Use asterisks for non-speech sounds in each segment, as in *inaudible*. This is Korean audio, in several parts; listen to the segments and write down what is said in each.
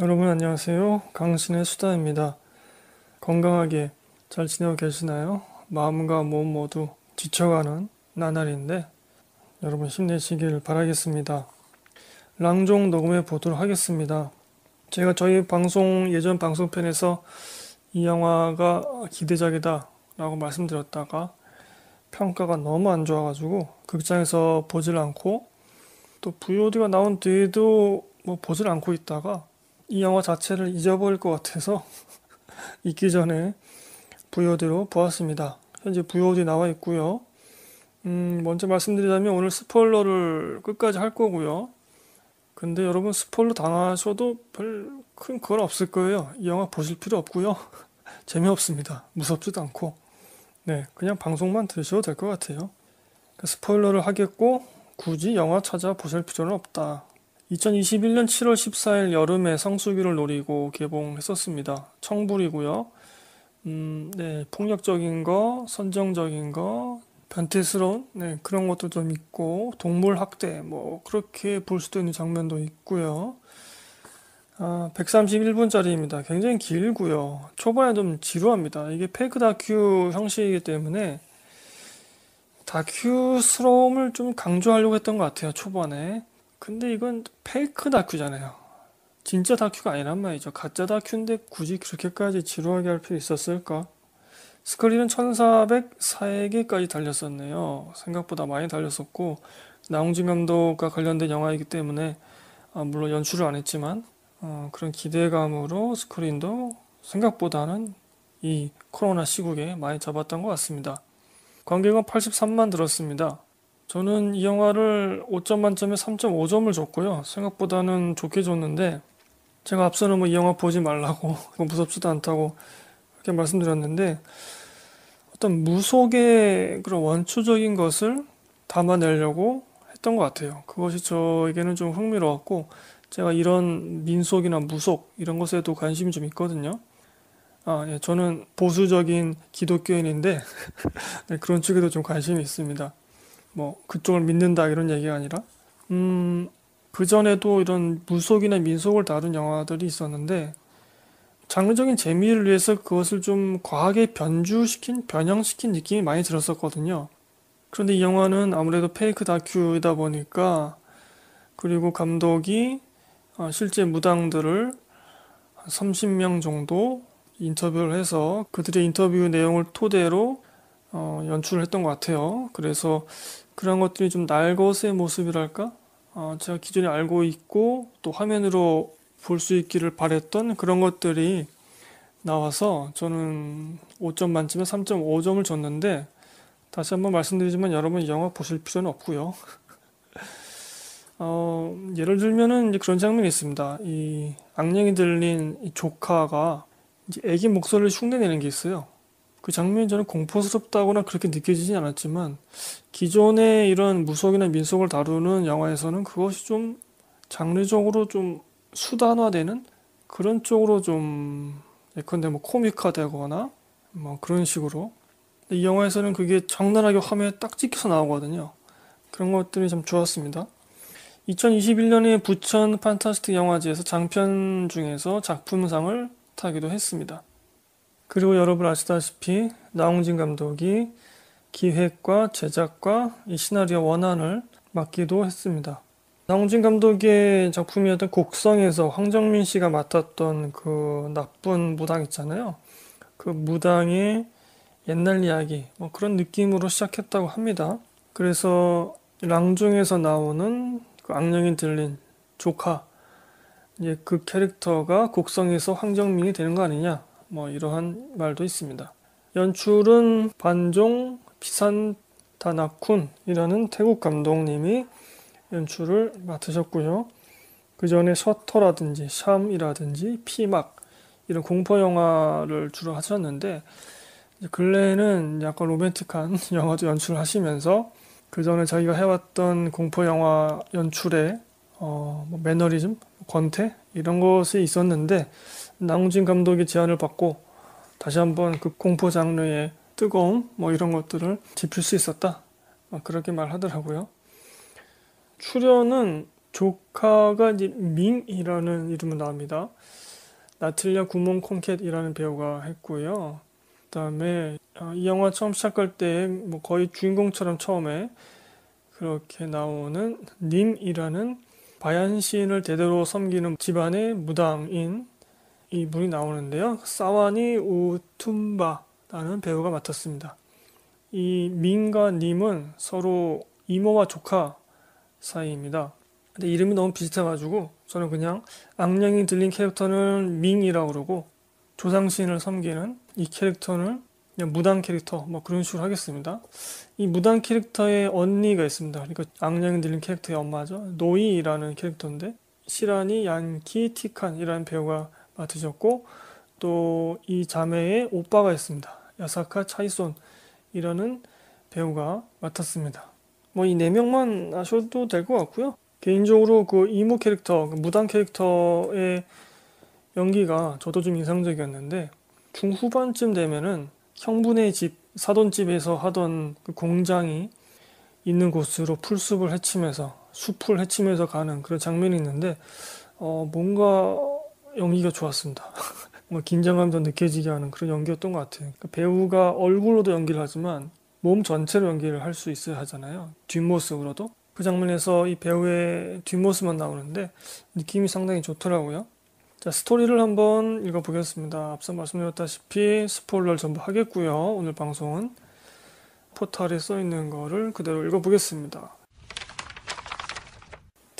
여러분 안녕하세요. 강신의 수다입니다. 건강하게 잘 지내고 계시나요? 마음과 몸 모두 지쳐가는 나날인데 여러분 힘내시길 바라겠습니다. 랑종 녹음해 보도록 하겠습니다. 제가 저희 방송 예전 방송편에서 이 영화가 기대작이다 라고 말씀드렸다가 평가가 너무 안 좋아가지고 극장에서 보질 않고 또 VOD가 나온 뒤에도 뭐 보질 않고 있다가 이 영화 자체를 잊어버릴 것 같아서 있기 *laughs* 전에 VOD로 보았습니다. 현재 VOD 나와 있고요. 음, 먼저 말씀드리자면 오늘 스포일러를 끝까지 할 거고요. 근데 여러분 스포일러 당하셔도 별 큰 건 없을 거예요. 이 영화 보실 필요 없고요. *laughs* 재미없습니다. 무섭지도 않고. 네, 그냥 방송만 들으셔도 될 것 같아요. 그러니까 스포일러를 하겠고 굳이 영화 찾아보실 필요는 없다. 2021년 7월 14일 여름에 성수기를 노리고 개봉했었습니다. 청불이고요. 음, 네, 폭력적인 거, 선정적인 거, 변태스러운 네, 그런 것도 좀 있고 동물 학대 뭐 그렇게 볼 수도 있는 장면도 있고요. 아, 131분짜리입니다. 굉장히 길고요. 초반에 좀 지루합니다. 이게 페이크 다큐 형식이기 때문에 다큐스러움을 좀 강조하려고 했던 것 같아요. 초반에. 근데 이건 페이크 다큐잖아요. 진짜 다큐가 아니란 말이죠. 가짜 다큐인데 굳이 그렇게까지 지루하게 할 필요 있었을까? 스크린은 1 4 0 4개까지 달렸었네요. 생각보다 많이 달렸었고, 나홍진 감독과 관련된 영화이기 때문에, 아, 물론 연출을 안 했지만, 어, 그런 기대감으로 스크린도 생각보다는 이 코로나 시국에 많이 잡았던 것 같습니다. 관객은 83만 들었습니다. 저는 이 영화를 5점 만점에 3.5점을 줬고요. 생각보다는 좋게 줬는데 제가 앞서는 뭐 이 영화 보지 말라고 *laughs* 뭐 무섭지도 않다고 이렇게 말씀드렸는데 어떤 무속의 그런 원초적인 것을 담아내려고 했던 것 같아요. 그것이 저에게는 좀 흥미로웠고 제가 이런 민속이나 무속 이런 것에도 관심이 좀 있거든요. 아, 예, 저는 보수적인 기독교인인데 *laughs* 네, 그런 쪽에도 좀 관심이 있습니다. 뭐 그쪽을 믿는다 이런 얘기가 아니라 음, 그 전에도 이런 무속이나 민속을 다룬 영화들이 있었는데 장르적인 재미를 위해서 그것을 좀 과하게 변주시킨 변형시킨 느낌이 많이 들었었거든요. 그런데 이 영화는 아무래도 페이크 다큐이다 보니까 그리고 감독이 어, 실제 무당들을 30명 정도 인터뷰를 해서 그들의 인터뷰 내용을 토대로 어, 연출을 했던 것 같아요. 그래서 그런 것들이 좀 날것의 모습이랄까? 어, 제가 기존에 알고 있고 또 화면으로 볼 수 있기를 바랬던 그런 것들이 나와서 저는 5점 만점에 3.5점을 줬는데 다시 한번 말씀드리지만 여러분 영화 보실 필요는 없고요. *laughs* 어, 예를 들면은 이제 그런 장면이 있습니다. 이 악령이 들린 이 조카가 이제 애기 목소리를 흉내내는 게 있어요. 그 장면이 저는 공포스럽다거나 그렇게 느껴지진 않았지만 기존의 이런 무속이나 민속을 다루는 영화에서는 그것이 좀 장르적으로 좀 수단화되는 그런 쪽으로 좀 예컨대 뭐 코믹화되거나 뭐 그런 식으로 이 영화에서는 그게 적나라하게 화면에 딱 찍혀서 나오거든요. 그런 것들이 참 좋았습니다. 2021년에 부천 판타스틱 영화제에서 장편 중에서 작품상을 타기도 했습니다. 그리고 여러분 아시다시피 나홍진 감독이 기획과 제작과 이 시나리오 원안을 맡기도 했습니다. 나홍진 감독의 작품이었던 곡성에서 황정민 씨가 맡았던 그 나쁜 무당 있잖아요. 그 무당의 옛날 이야기 뭐 그런 느낌으로 시작했다고 합니다. 그래서 랑중에서 나오는 그 악령이 들린 조카 예, 그 캐릭터가 곡성에서 황정민이 되는 거 아니냐 뭐 이러한 말도 있습니다. 연출은 반종 피산 다나쿤이라는 태국 감독님이 연출을 맡으셨고요. 그 전에 셔터라든지 샴이라든지 피막 이런 공포 영화를 주로 하셨는데 근래에는 약간 로맨틱한 *laughs* 영화도 연출하시면서 그 전에 자기가 해왔던 공포 영화 연출에 어, 뭐 매너리즘, 권태 이런 것이 있었는데 낭진 감독의 제안을 받고 다시 한번 그 공포 장르의 뜨거움 뭐 이런 것들을 짚을 수 있었다 그렇게 말하더라고요. 출연은 조카가 이제 밍이라는 이름으로 나옵니다. 나틀리아 구몬 콩캣이라는 배우가 했고요. 그다음에 어, 이 영화 처음 시작할 때뭐 거의 주인공처럼 처음에 그렇게 나오는 님이라는 바얀시인을 대대로 섬기는 집안의 무당인 이 분이 나오는데요. 사와니 우툼바라는 배우가 맡았습니다. 이 민과 님은 서로 이모와 조카 사이입니다. 근데 이름이 너무 비슷해가지고 저는 그냥 악령이 들린 캐릭터는 민이라고 그러고 조상신을 섬기는 이 캐릭터는 그냥 무당 캐릭터 뭐 그런 식으로 하겠습니다. 이 무당 캐릭터의 언니가 있습니다. 그러니까 악령이 들린 캐릭터의 엄마죠. 노이라는 캐릭터인데 시라니 얀키 티칸이라는 배우가 맡으셨고 아, 또이 자매의 오빠가 있습니다. 야사카 차이손이라는 배우가 맡았습니다. 뭐 이 네 명만 아셔도 될 것 같고요. 개인적으로 그 이모 캐릭터, 그 무당 캐릭터의 연기가 저도 좀 인상적이었는데 중후반쯤 되면은 형분의 집 사돈집에서 하던 그 공장이 있는 곳으로 풀숲을 헤치면서 숲을 헤치면서 가는 그런 장면이 있는데 어, 뭔가 연기가 좋았습니다. *laughs* 뭔가 긴장감도 느껴지게 하는 그런 연기였던 것 같아요. 그러니까 배우가 얼굴로도 연기를 하지만 몸 전체로 연기를 할 수 있어야 하잖아요. 뒷모습으로도. 그 장면에서 이 배우의 뒷모습만 나오는데 느낌이 상당히 좋더라고요. 자, 스토리를 한번 읽어보겠습니다. 앞서 말씀드렸다시피 스포일러를 전부 하겠고요. 오늘 방송은 포털에 써있는 거를 그대로 읽어보겠습니다.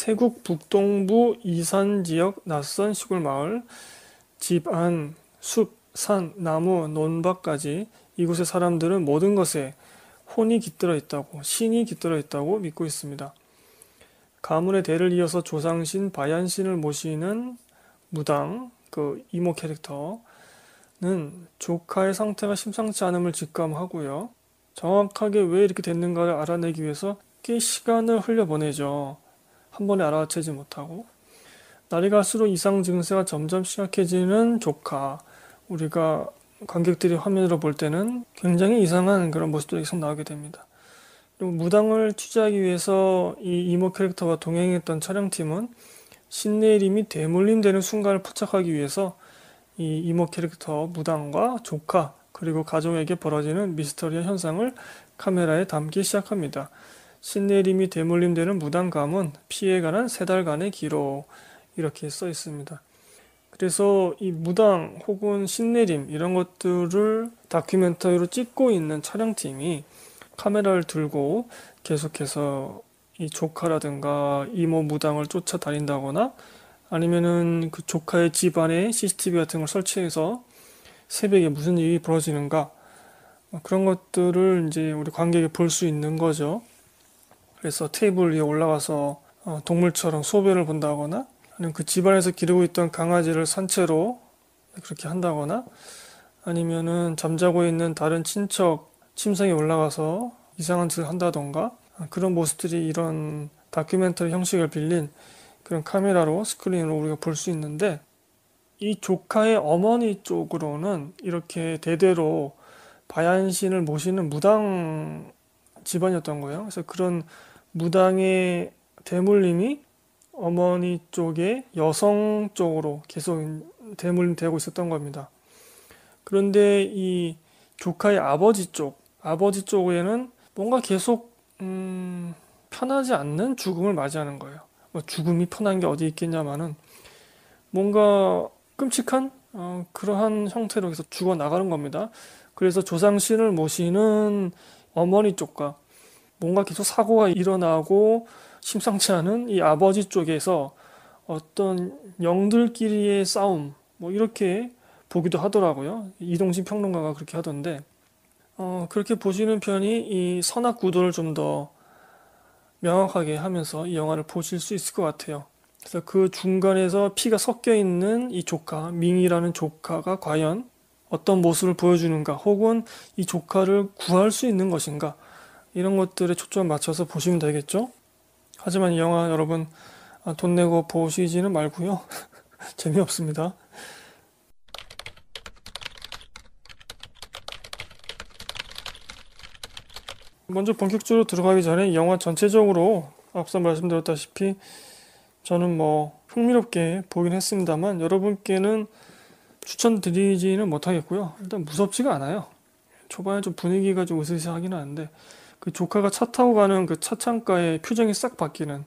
태국 북동부 이산 지역 낯선 시골 마을, 집 안, 숲, 산, 나무, 논밭까지 이곳의 사람들은 모든 것에 혼이 깃들어 있다고, 신이 깃들어 있다고 믿고 있습니다. 가문의 대를 이어서 조상신, 바얀신을 모시는 무당, 그 이모 캐릭터는 조카의 상태가 심상치 않음을 직감하고요. 정확하게 왜 이렇게 됐는가를 알아내기 위해서 꽤 시간을 흘려보내죠. 한 번에 알아채지 못하고 날이 갈수록 이상 증세가 점점 심각해지는 조카 우리가 관객들이 화면으로 볼 때는 굉장히 이상한 그런 모습들이 계속 나오게 됩니다. 그리고 무당을 취재하기 위해서 이 이모 캐릭터와 동행했던 촬영팀은 신내림이 대물림되는 순간을 포착하기 위해서 이 이모 캐릭터 무당과 조카 그리고 가족에게 벌어지는 미스터리한 현상을 카메라에 담기 시작합니다. 신내림이 대물림되는 무당감은 피해 관한 세 달간의 기록 이렇게 써 있습니다. 그래서 이 무당 혹은 신내림 이런 것들을 다큐멘터리로 찍고 있는 촬영팀이 카메라를 들고 계속해서 이 조카라든가 이모 무당을 쫓아다닌다거나 아니면은 그 조카의 집안에 CCTV 같은 걸 설치해서 새벽에 무슨 일이 벌어지는가 뭐 그런 것들을 이제 우리 관객이 볼 수 있는 거죠. 그래서 테이블 위에 올라가서 어, 동물처럼 소변을 본다거나 아니면 그 집안에서 기르고 있던 강아지를 산채로 그렇게 한다거나 아니면은 잠자고 있는 다른 친척 침상에 올라가서 이상한 짓을 한다던가 어, 그런 모습들이 이런 다큐멘터리 형식을 빌린 그런 카메라로 스크린으로 우리가 볼 수 있는데 이 조카의 어머니 쪽으로는 이렇게 대대로 바얀신을 모시는 무당 집안이었던 거예요. 그래서 그런 무당의 대물림이 어머니 쪽에 여성 쪽으로 계속 대물림 되고 있었던 겁니다. 그런데 이 조카의 아버지 쪽, 아버지 쪽에는 뭔가 계속 음, 편하지 않는 죽음을 맞이하는 거예요. 뭐 죽음이 편한 게 어디 있겠냐마는 뭔가 끔찍한 어, 그러한 형태로 계속 죽어 나가는 겁니다. 그래서 조상신을 모시는 어머니 쪽과 뭔가 계속 사고가 일어나고 심상치 않은 이 아버지 쪽에서 어떤 영들끼리의 싸움 뭐 이렇게 보기도 하더라고요. 이동진 평론가가 그렇게 하던데 어, 그렇게 보시는 편이 이 선악 구도를 좀 더 명확하게 하면서 이 영화를 보실 수 있을 것 같아요. 그래서 그 중간에서 피가 섞여 있는 이 조카, 밍이라는 조카가 과연 어떤 모습을 보여주는가, 혹은 이 조카를 구할 수 있는 것인가, 이런 것들에 초점 맞춰서 보시면 되겠죠. 하지만 이 영화 여러분 아, 돈 내고 보시지는 말고요. *laughs* 재미없습니다. 먼저 본격적으로 들어가기 전에 이 영화 전체적으로 앞서 말씀드렸다시피 저는 뭐 흥미롭게 보긴 했습니다만 여러분께는 추천드리지는 못하겠고요. 일단 무섭지가 않아요. 초반에 좀 분위기가 좀 으스스하기는 한데 그 조카가 차 타고 가는 그 차창가의 표정이 싹 바뀌는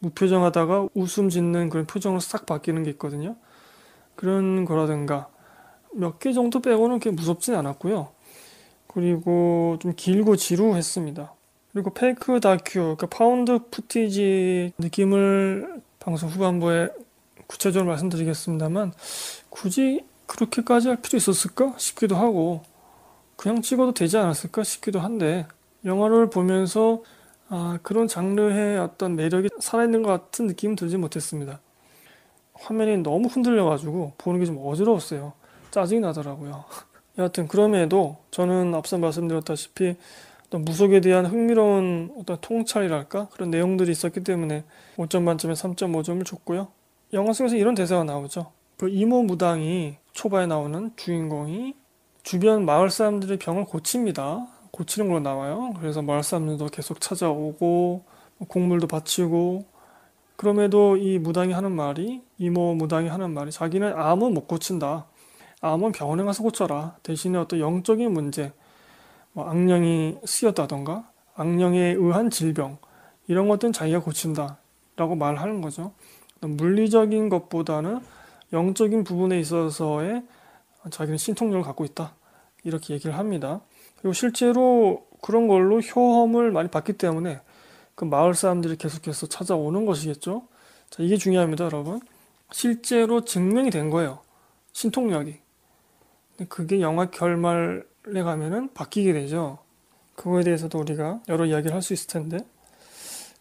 무표정하다가 웃음 짓는 그런 표정으로 싹 바뀌는 게 있거든요. 그런 거라든가 몇 개 정도 빼고는 그 무섭진 않았고요. 그리고 좀 길고 지루했습니다. 그리고 페이크 다큐, 그러니까 파운드 푸티지 느낌을 방송 후반부에 구체적으로 말씀드리겠습니다만 굳이 그렇게까지 할 필요 있었을까 싶기도 하고 그냥 찍어도 되지 않았을까 싶기도 한데 영화를 보면서 아, 그런 장르의 어떤 매력이 살아있는 것 같은 느낌은 들지 못했습니다. 화면이 너무 흔들려가지고 보는 게 좀 어지러웠어요. 짜증이 나더라고요. 여하튼 그럼에도 저는 앞서 말씀드렸다시피 어떤 무속에 대한 흥미로운 어떤 통찰이랄까 그런 내용들이 있었기 때문에 5점 만점에 3.5점을 줬고요. 영화 속에서 이런 대사가 나오죠. 그 이모 무당이 초반에 나오는 주인공이 주변 마을 사람들의 병을 고칩니다. 고치는 걸로 나와요. 그래서 말삼류도 계속 찾아오고 뭐 곡물도 바치고 그럼에도 이 무당이 하는 말이 이모 무당이 하는 말이 자기는 암은 못 고친다. 암은 병원에 가서 고쳐라. 대신에 어떤 영적인 문제, 뭐 악령이 쓰였다던가 악령에 의한 질병 이런 것들은 자기가 고친다라고 말하는 거죠. 물리적인 것보다는 영적인 부분에 있어서의 자기는 신통력을 갖고 있다 이렇게 얘기를 합니다. 그리고 실제로 그런 걸로 효험을 많이 받기 때문에 그 마을 사람들이 계속해서 찾아오는 것이겠죠. 자, 이게 중요합니다, 여러분. 실제로 증명이 된 거예요. 신통력이. 그게 영화 결말에 가면은 바뀌게 되죠. 그거에 대해서도 우리가 여러 이야기를 할 수 있을 텐데.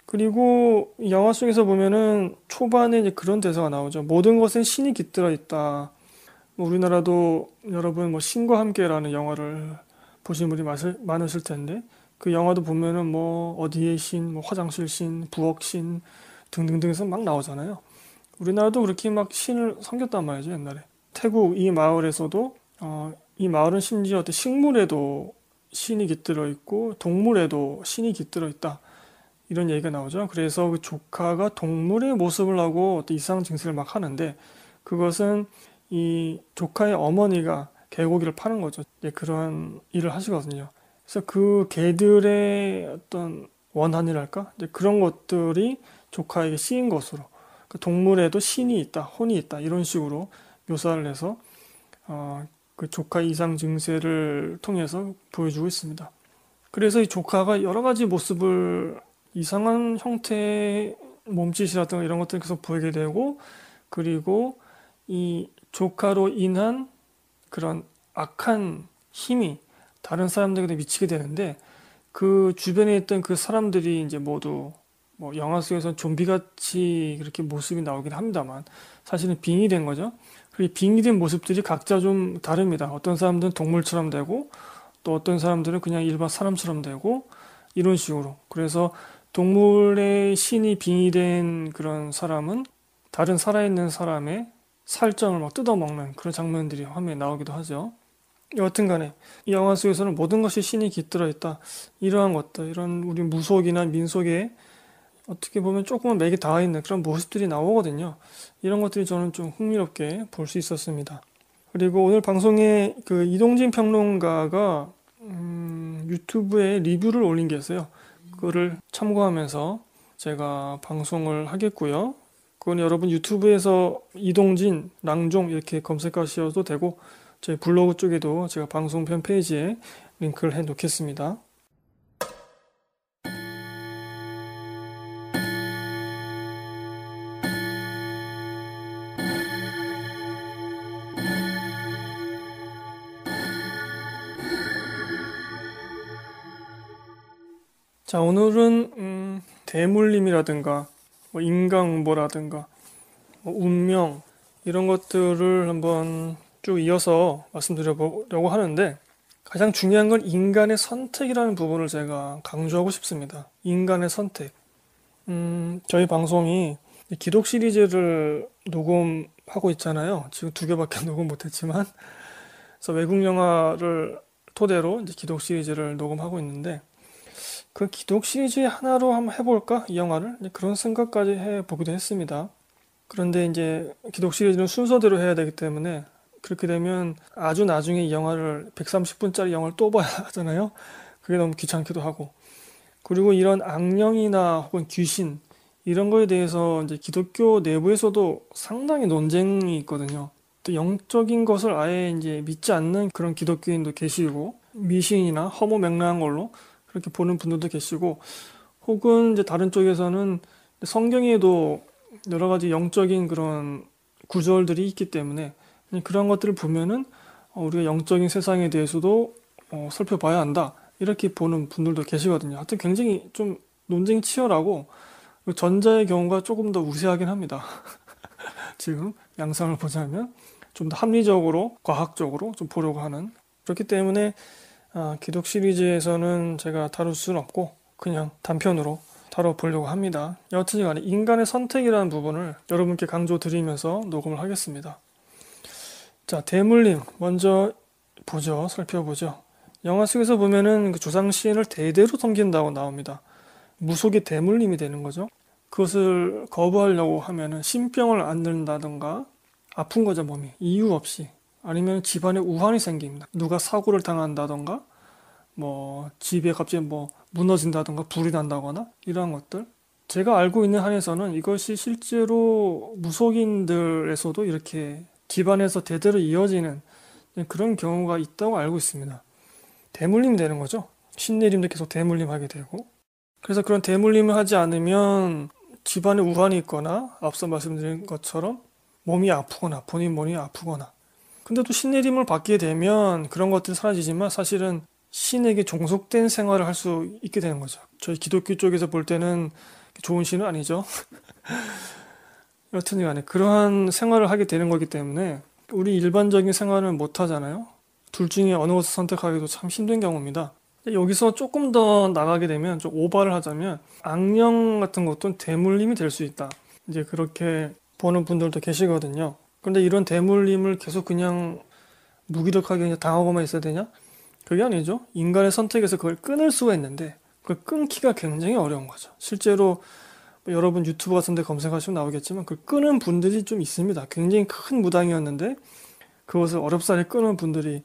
그리고 영화 속에서 보면은 초반에 이제 그런 대사가 나오죠. 모든 것은 신이 깃들어 있다. 뭐 우리나라도 여러분 뭐 신과 함께라는 영화를 보신 분이 많으실 텐데 그 영화도 보면은 뭐 어디의 신, 뭐 화장실 신, 부엌 신 등등등에서 막 나오잖아요. 우리나라도 그렇게 막 신을 섬겼단 말이죠 옛날에. 태국 이 마을에서도 어, 이 마을은 심지어 어떤 식물에도 신이 깃들어 있고 동물에도 신이 깃들어 있다 이런 얘기가 나오죠. 그래서 그 조카가 동물의 모습을 하고 어떤 이상 증세를 막 하는데 그것은 이 조카의 어머니가 개고기를 파는 거죠. 예, 그런 일을 하시거든요. 그래서 그 개들의 어떤 원한이랄까 이제 그런 것들이 조카에게 씌인 것으로 그 동물에도 신이 있다, 혼이 있다 이런 식으로 묘사를 해서 어, 그 조카 이상 증세를 통해서 보여주고 있습니다. 그래서 이 조카가 여러 가지 모습을 이상한 형태의 몸짓이라든가 이런 것들을 계속 보이게 되고 그리고 이 조카로 인한 그런 악한 힘이 다른 사람들에게 미치게 되는데 그 주변에 있던 그 사람들이 이제 모두 뭐 영화 속에서 좀비같이 그렇게 모습이 나오긴 합니다만 사실은 빙이 된 거죠. 그리고 빙이 된 모습들이 각자 좀 다릅니다. 어떤 사람들은 동물처럼 되고 또 어떤 사람들은 그냥 일반 사람처럼 되고 이런 식으로. 그래서 동물의 신이 빙의된 그런 사람은 다른 살아있는 사람의 살점을 막 뜯어먹는 그런 장면들이 화면에 나오기도 하죠. 여하튼간에 이 영화 속에서는 모든 것이 신이 깃들어 있다. 이러한 것들, 이런 우리 무속이나 민속에 어떻게 보면 조금은 맥이 닿아 있는 그런 모습들이 나오거든요. 이런 것들이 저는 좀 흥미롭게 볼 수 있었습니다. 그리고 오늘 방송에 그 이동진 평론가가 음, 유튜브에 리뷰를 올린 게 있어요. 그거를 참고하면서 제가 방송을 하겠고요. 그건 여러분 유튜브에서 이동진, 랑종 이렇게 검색하셔도 되고 저희 블로그 쪽에도 제가 방송편 페이지에 링크를 해 놓겠습니다. 자, 오늘은 음, 대물림이라든가 뭐인간응보라든가뭐 운명 이런 것들을 한번 쭉 이어서 말씀드려보려고 하는데 가장 중요한 건 인간의 선택이라는 부분을 제가 강조하고 싶습니다. 인간의 선택. 음, 저희 방송이 기독 시리즈를 녹음하고 있잖아요. 지금 두 개밖에 녹음 못했지만. 그래서 외국 영화를 토대로 이제 기독 시리즈를 녹음하고 있는데 그 기독 시리즈의 하나로 한번 해볼까? 이 영화를? 그런 생각까지 해보기도 했습니다. 그런데 이제 기독 시리즈는 순서대로 해야 되기 때문에 그렇게 되면 아주 나중에 이 영화를 130분짜리 영화를 또 봐야 *laughs* 하잖아요. 그게 너무 귀찮기도 하고. 그리고 이런 악령이나 혹은 귀신 이런 거에 대해서 이제 기독교 내부에서도 상당히 논쟁이 있거든요. 또 영적인 것을 아예 이제 믿지 않는 그런 기독교인도 계시고 미신이나 허무 맹랑한 걸로 그렇게 보는 분들도 계시고 혹은 이제 다른 쪽에서는 성경에도 여러 가지 영적인 그런 구절들이 있기 때문에 그런 것들을 보면은 어, 우리가 영적인 세상에 대해서도 어, 살펴봐야 한다 이렇게 보는 분들도 계시거든요. 하여튼 굉장히 좀 논쟁이 치열하고 전자의 경우가 조금 더 우세하긴 합니다. *laughs* 지금 양상을 보자면 좀 더 합리적으로 과학적으로 좀 보려고 하는 그렇기 때문에 아, 기독 시리즈에서는 제가 다룰 수는 없고 그냥 단편으로 다뤄보려고 합니다. 여튼 간에 인간의 선택이라는 부분을 여러분께 강조드리면서 녹음을 하겠습니다. 자, 대물림 먼저 보죠. 살펴보죠. 영화 속에서 보면은 그 조상 시인을 대대로 섬긴다고 나옵니다. 무속의 대물림이 되는 거죠. 그것을 거부하려고 하면은 신병을 안 든다던가 아픈 거죠 몸이 이유 없이 아니면 집안에 우환이 생깁니다. 누가 사고를 당한다던가 뭐 집에 갑자기 뭐 무너진다던가 불이 난다거나 이러한 것들 제가 알고 있는 한에서는 이것이 실제로 무속인들에서도 이렇게 집안에서 대대로 이어지는 그런 경우가 있다고 알고 있습니다. 대물림 되는 거죠. 신내림도 계속 대물림 하게 되고 그래서 그런 대물림을 하지 않으면 집안에 우환이 있거나 앞서 말씀드린 것처럼 몸이 아프거나 본인 몸이 아프거나 근데 또 신내림을 받게 되면 그런 것들이 사라지지만 사실은 신에게 종속된 생활을 할 수 있게 되는 거죠. 저희 기독교 쪽에서 볼 때는 좋은 신은 아니죠. *laughs* 여튼 간에 그러한 생활을 하게 되는 거기 때문에 우리 일반적인 생활을못 하잖아요. 둘 중에 어느 것을 선택하기도 참 힘든 경우입니다. 여기서 조금 더 나가게 되면 좀 오바를 하자면 악령 같은 것도 대물림이 될 수 있다. 이제 그렇게 보는 분들도 계시거든요. 그런데 이런 대물림을 계속 그냥 무기력하게 그냥 당하고만 있어야 되냐? 그게 아니죠. 인간의 선택에서 그걸 끊을 수가 있는데 그걸 끊기가 굉장히 어려운 거죠. 실제로 뭐 여러분 유튜브 같은 데 검색하시면 나오겠지만 그 끊은 분들이 좀 있습니다. 굉장히 큰 무당이었는데 그것을 어렵사리 끊은 분들이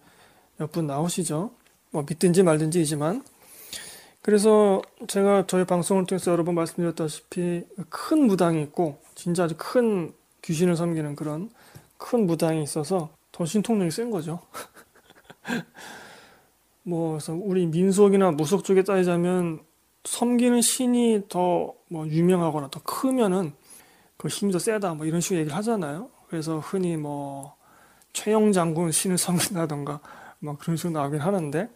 몇 분 나오시죠. 뭐 믿든지 말든지이지만 그래서 제가 저희 방송을 통해서 여러 분 말씀드렸다시피 큰 무당이 있고 진짜 아주 큰 귀신을 섬기는 그런 큰 무당이 있어서 더 신통력이 센 거죠. *laughs* 뭐 그래서 우리 민속이나 무속 쪽에 따지자면 섬기는 신이 더 뭐 유명하거나 더 크면은 그 힘이 세다 뭐 이런 식으로 얘기를 하잖아요. 그래서 흔히 뭐 최영 장군 신을 섬긴다던가 막 뭐 그런 식으로 나오긴 하는데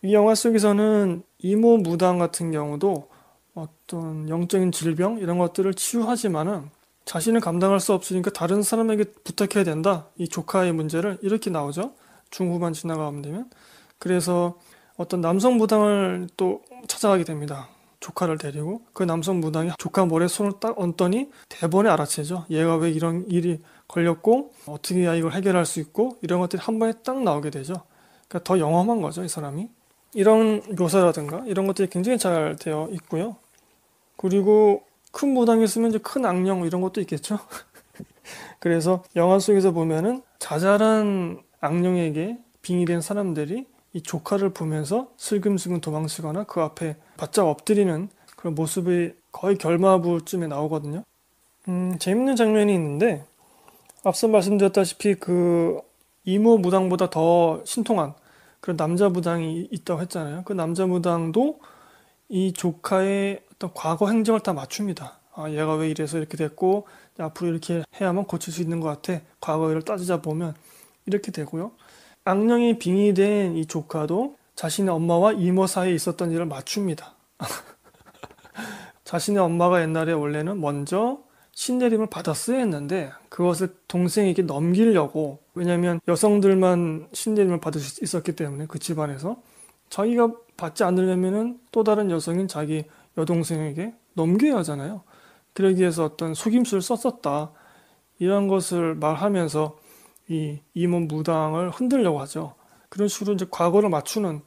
이 영화 속에서는 이모 무당 같은 경우도 어떤 영적인 질병 이런 것들을 치유하지만은 자신은 감당할 수 없으니까 다른 사람에게 부탁해야 된다. 이 조카의 문제를 이렇게 나오죠. 중후반 지나가면 되면. 그래서 어떤 남성 무당을 또 찾아가게 됩니다. 조카를 데리고 그 남성 무당이 조카 머리에 손을 딱 얹더니 대번에 알아채죠. 얘가 왜 이런 일이 걸렸고 어떻게 해야 이걸 해결할 수 있고 이런 것들이 한 번에 딱 나오게 되죠. 그러니까 더 영험한 거죠, 이 사람이. 이런 묘사라든가 이런 것들이 굉장히 잘 되어 있고요. 그리고 큰 무당이 있으면 이제 큰 악령 이런 것도 있겠죠. *laughs* 그래서 영화 속에서 보면은 자잘한 악령에게 빙의된 사람들이 이 조카를 보면서 슬금슬금 도망치거나 그 앞에 바짝 엎드리는 그런 모습이 거의 결마부쯤에 나오거든요. 음, 재밌는 장면이 있는데 앞서 말씀드렸다시피 그 이모 무당보다 더 신통한 그런 남자 무당이 있다고 했잖아요. 그 남자 무당도 이 조카의 어떤 과거 행정을 다 맞춥니다. 아, 얘가 왜 이래서 이렇게 됐고 앞으로 이렇게 해야만 고칠 수 있는 것 같아. 과거를 따지자 보면 이렇게 되고요. 악령이 빙의된 이 조카도 자신의 엄마와 이모 사이에 있었던 일을 맞춥니다. *laughs* 자신의 엄마가 옛날에 원래는 먼저 신내림을 받았어야 했는데 그것을 동생에게 넘기려고 왜냐하면 여성들만 신내림을 받을 수 있었기 때문에 그 집안에서 자기가 받지 않으려면또 다른 여성인 자기 여동생에게 넘겨야 하잖아요. 그러기 위해서 어떤 속임수를 썼었다. 이런 것을 말하면서 이 임원 무당을 흔들려고 하죠. 그런 식으로 이제 과거를 맞추는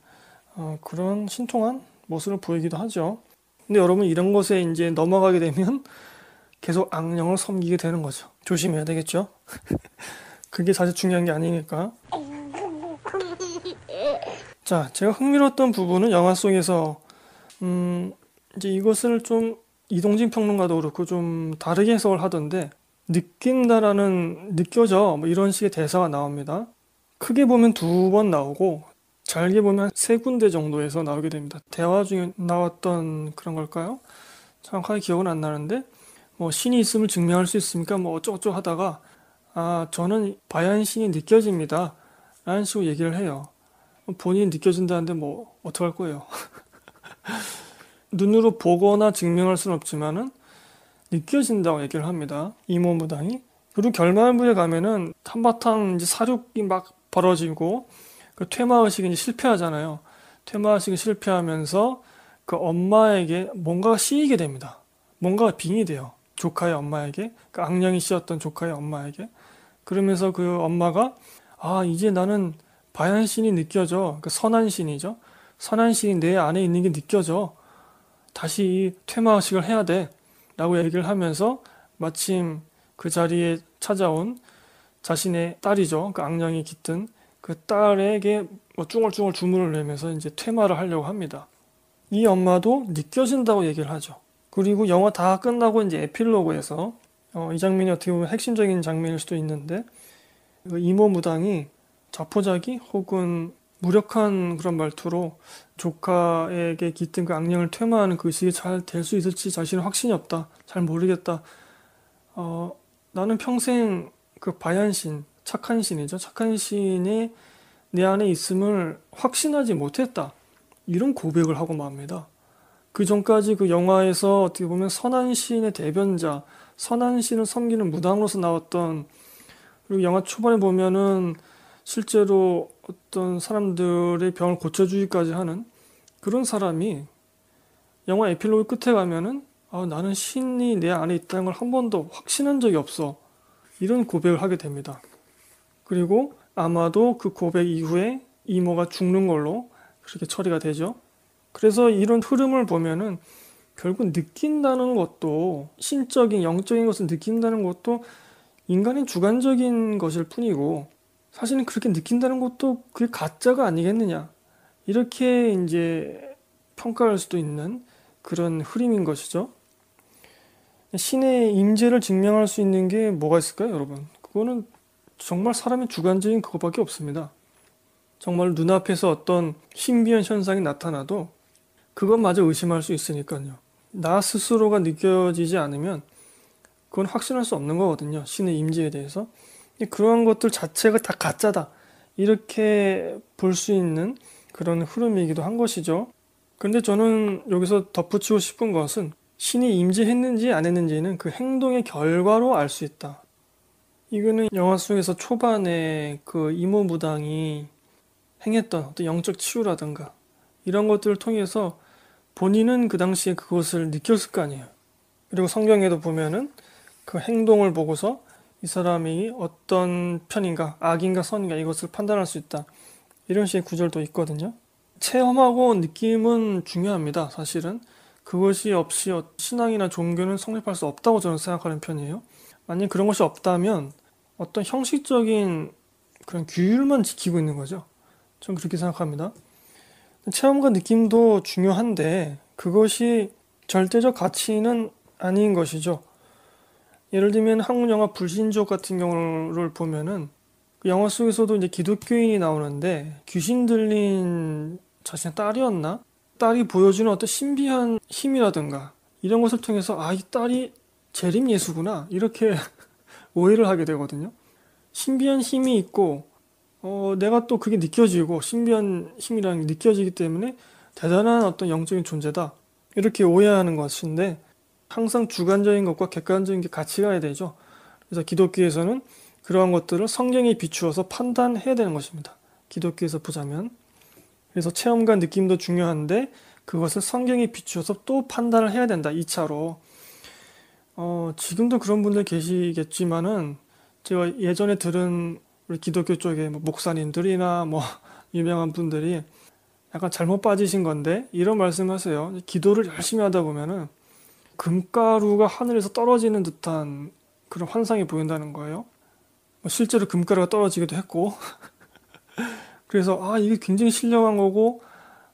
어, 그런 신통한 모습을 보이기도 하죠. 근데 여러분 이런 것에 이제 넘어가게 되면 계속 악령을 섬기게 되는 거죠. 조심해야 되겠죠. *laughs* 그게 사실 중요한 게 아니니까. 자, 제가 흥미로웠던 부분은 영화 속에서 음, 이제 이것을 좀 이동진 평론가도 그렇고 좀 다르게 해석을 하던데 느낀다라는 느껴져 뭐 이런 식의 대사가 나옵니다. 크게 보면 두 번 나오고 잘게 보면 세 군데 정도에서 나오게 됩니다. 대화 중에 나왔던 그런 걸까요? 정확하게 기억은 안 나는데 뭐 신이 있음을 증명할 수 있습니까? 뭐 어쩌고저쩌고 하다가 아 저는 바야인 신이 느껴집니다. 라는 식으로 얘기를 해요. 본인이 느껴진다는데 뭐 어떡할 거예요. *laughs* 눈으로 보거나 증명할 수는 없지만은 느껴진다고 얘기를 합니다. 이모무당이. 그리고 결말부에 가면은 한바탕 이제 사륙이 막 벌어지고 그 퇴마의식이 이제 실패하잖아요. 퇴마의식이 실패하면서 그 엄마에게 뭔가 가 씌이게 됩니다. 뭔가 가 빙이 돼요. 조카의 엄마에게. 그 악령이 씌었던 조카의 엄마에게. 그러면서 그 엄마가 아, 이제 나는 바얀 신이 느껴져. 그 선한 신이죠. 선한 신이 내 안에 있는 게 느껴져. 다시 퇴마식을 해야 돼. 라고 얘기를 하면서 마침 그 자리에 찾아온 자신의 딸이죠. 그 악령이 깃든 그 딸에게 뭐쭝얼쭈얼 주문을 내면서 이제 퇴마를 하려고 합니다. 이 엄마도 느껴진다고 얘기를 하죠. 그리고 영화 다 끝나고 이제 에필로그에서 어, 이 장면이 어떻게 보면 핵심적인 장면일 수도 있는데 그 이모 무당이 자포자기 혹은 무력한 그런 말투로 조카에게 깃든 그 악령을 퇴마하는 그 의식이 잘 될 수 있을지 자신은 확신이 없다. 잘 모르겠다. 어, 나는 평생 그 바얀신, 착한 신이죠. 착한 신이 내 안에 있음을 확신하지 못했다. 이런 고백을 하고 맙니다. 그 전까지 그 영화에서 어떻게 보면 선한 신의 대변자, 선한 신을 섬기는 무당으로서 나왔던 그리고 영화 초반에 보면은 실제로 어떤 사람들의 병을 고쳐주기까지 하는 그런 사람이 영화 에필로그 끝에 가면은 아, 나는 신이 내 안에 있다는 걸 한 번도 확신한 적이 없어. 이런 고백을 하게 됩니다. 그리고 아마도 그 고백 이후에 이모가 죽는 걸로 그렇게 처리가 되죠. 그래서 이런 흐름을 보면은 결국 느낀다는 것도 신적인 영적인 것을 느낀다는 것도 인간의 주관적인 것일 뿐이고 사실은 그렇게 느낀다는 것도 그게 가짜가 아니겠느냐. 이렇게 이제 평가할 수도 있는 그런 흐름인 것이죠. 신의 임재를 증명할 수 있는 게 뭐가 있을까요, 여러분? 그거는 정말 사람의 주관적인 그것밖에 없습니다. 정말 눈앞에서 어떤 신비한 현상이 나타나도 그것마저 의심할 수 있으니까요. 나 스스로가 느껴지지 않으면 그건 확신할 수 없는 거거든요. 신의 임재에 대해서. 그러한 것들 자체가 다 가짜다. 이렇게 볼 수 있는 그런 흐름이기도 한 것이죠. 근데 저는 여기서 덧붙이고 싶은 것은 신이 임재했는지 안 했는지는 그 행동의 결과로 알 수 있다. 이거는 영화 속에서 초반에 그이모부당이 행했던 어떤 영적 치유라든가 이런 것들을 통해서 본인은 그 당시에 그것을 느꼈을 거 아니에요. 그리고 성경에도 보면은 그 행동을 보고서 이 사람이 어떤 편인가, 악인가 선인가 이것을 판단할 수 있다. 이런 식의 구절도 있거든요. 체험하고 느낌은 중요합니다. 사실은 그것이 없이 어, 신앙이나 종교는 성립할 수 없다고 저는 생각하는 편이에요. 만약 그런 것이 없다면 어떤 형식적인 그런 규율만 지키고 있는 거죠. 저는 그렇게 생각합니다. 체험과 느낌도 중요한데 그것이 절대적 가치는 아닌 것이죠. 예를 들면 한국 영화 불신족 같은 경우를 보면은 그 영화 속에서도 이제 기독교인이 나오는데 귀신 들린 자신의 딸이었나? 딸이 보여주는 어떤 신비한 힘이라든가 이런 것을 통해서 아, 이 딸이 재림 예수구나. 이렇게 *laughs* 오해를 하게 되거든요. 신비한 힘이 있고 어, 내가 또 그게 느껴지고 신비한 힘이라는 게 느껴지기 때문에 대단한 어떤 영적인 존재다. 이렇게 오해하는 것인데 항상 주관적인 것과 객관적인 게 같이 가야 되죠. 그래서 기독교에서는 그러한 것들을 성경에 비추어서 판단해야 되는 것입니다. 기독교에서 보자면. 그래서 체험과 느낌도 중요한데 그것을 성경에 비추어서 또 판단을 해야 된다. 2차로. 어, 지금도 그런 분들 계시겠지만은 제가 예전에 들은 우리 기독교 쪽에 뭐 목사님들이나 뭐 *laughs* 유명한 분들이 약간 잘못 빠지신 건데 이런 말씀하세요. 기도를 열심히 하다 보면은 금가루가 하늘에서 떨어지는 듯한 그런 환상이 보인다는 거예요. 뭐 실제로 금가루가 떨어지기도 했고. *laughs* 그래서 아 이게 굉장히 신령한 거고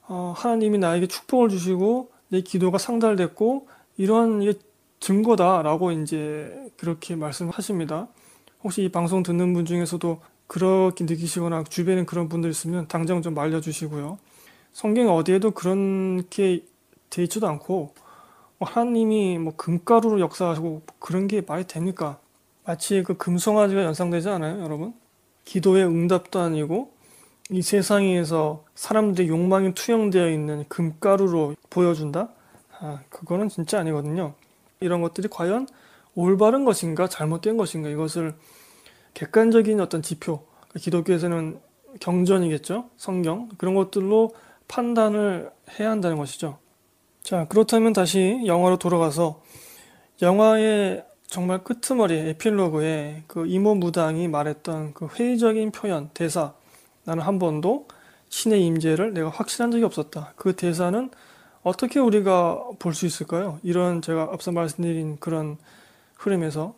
어, 하나님이 나에게 축복을 주시고 내 기도가 상달됐고 이런 이게 증거다라고 이제 그렇게 말씀하십니다. 혹시 이 방송 듣는 분 중에서도 그렇게 느끼시거나 주변에 그런 분들 있으면 당장 좀 말려주시고요. 성경 어디에도 그렇게 돼 있지도 않고 뭐 하나님이 뭐 금가루로 역사하시고 그런 게 말이 됩니까? 마치 그 금송아지가 연상되지 않아요, 여러분? 기도의 응답도 아니고 이 세상에서 사람들의 욕망이 투영되어 있는 금가루로 보여준다? 아, 그거는 진짜 아니거든요. 이런 것들이 과연 올바른 것인가, 잘못된 것인가, 이것을 객관적인 어떤 지표, 그 기독교에서는 경전이겠죠? 성경. 그런 것들로 판단을 해야 한다는 것이죠. 자, 그렇다면 다시 영화로 돌아가서 영화의 정말 끄트머리 에필로그에 그 이모 무당이 말했던 그 회의적인 표현 대사 나는 한 번도 신의 임재를 내가 확신한 적이 없었다. 그 대사는 어떻게 우리가 볼 수 있을까요? 이런 제가 앞서 말씀드린 그런 흐름에서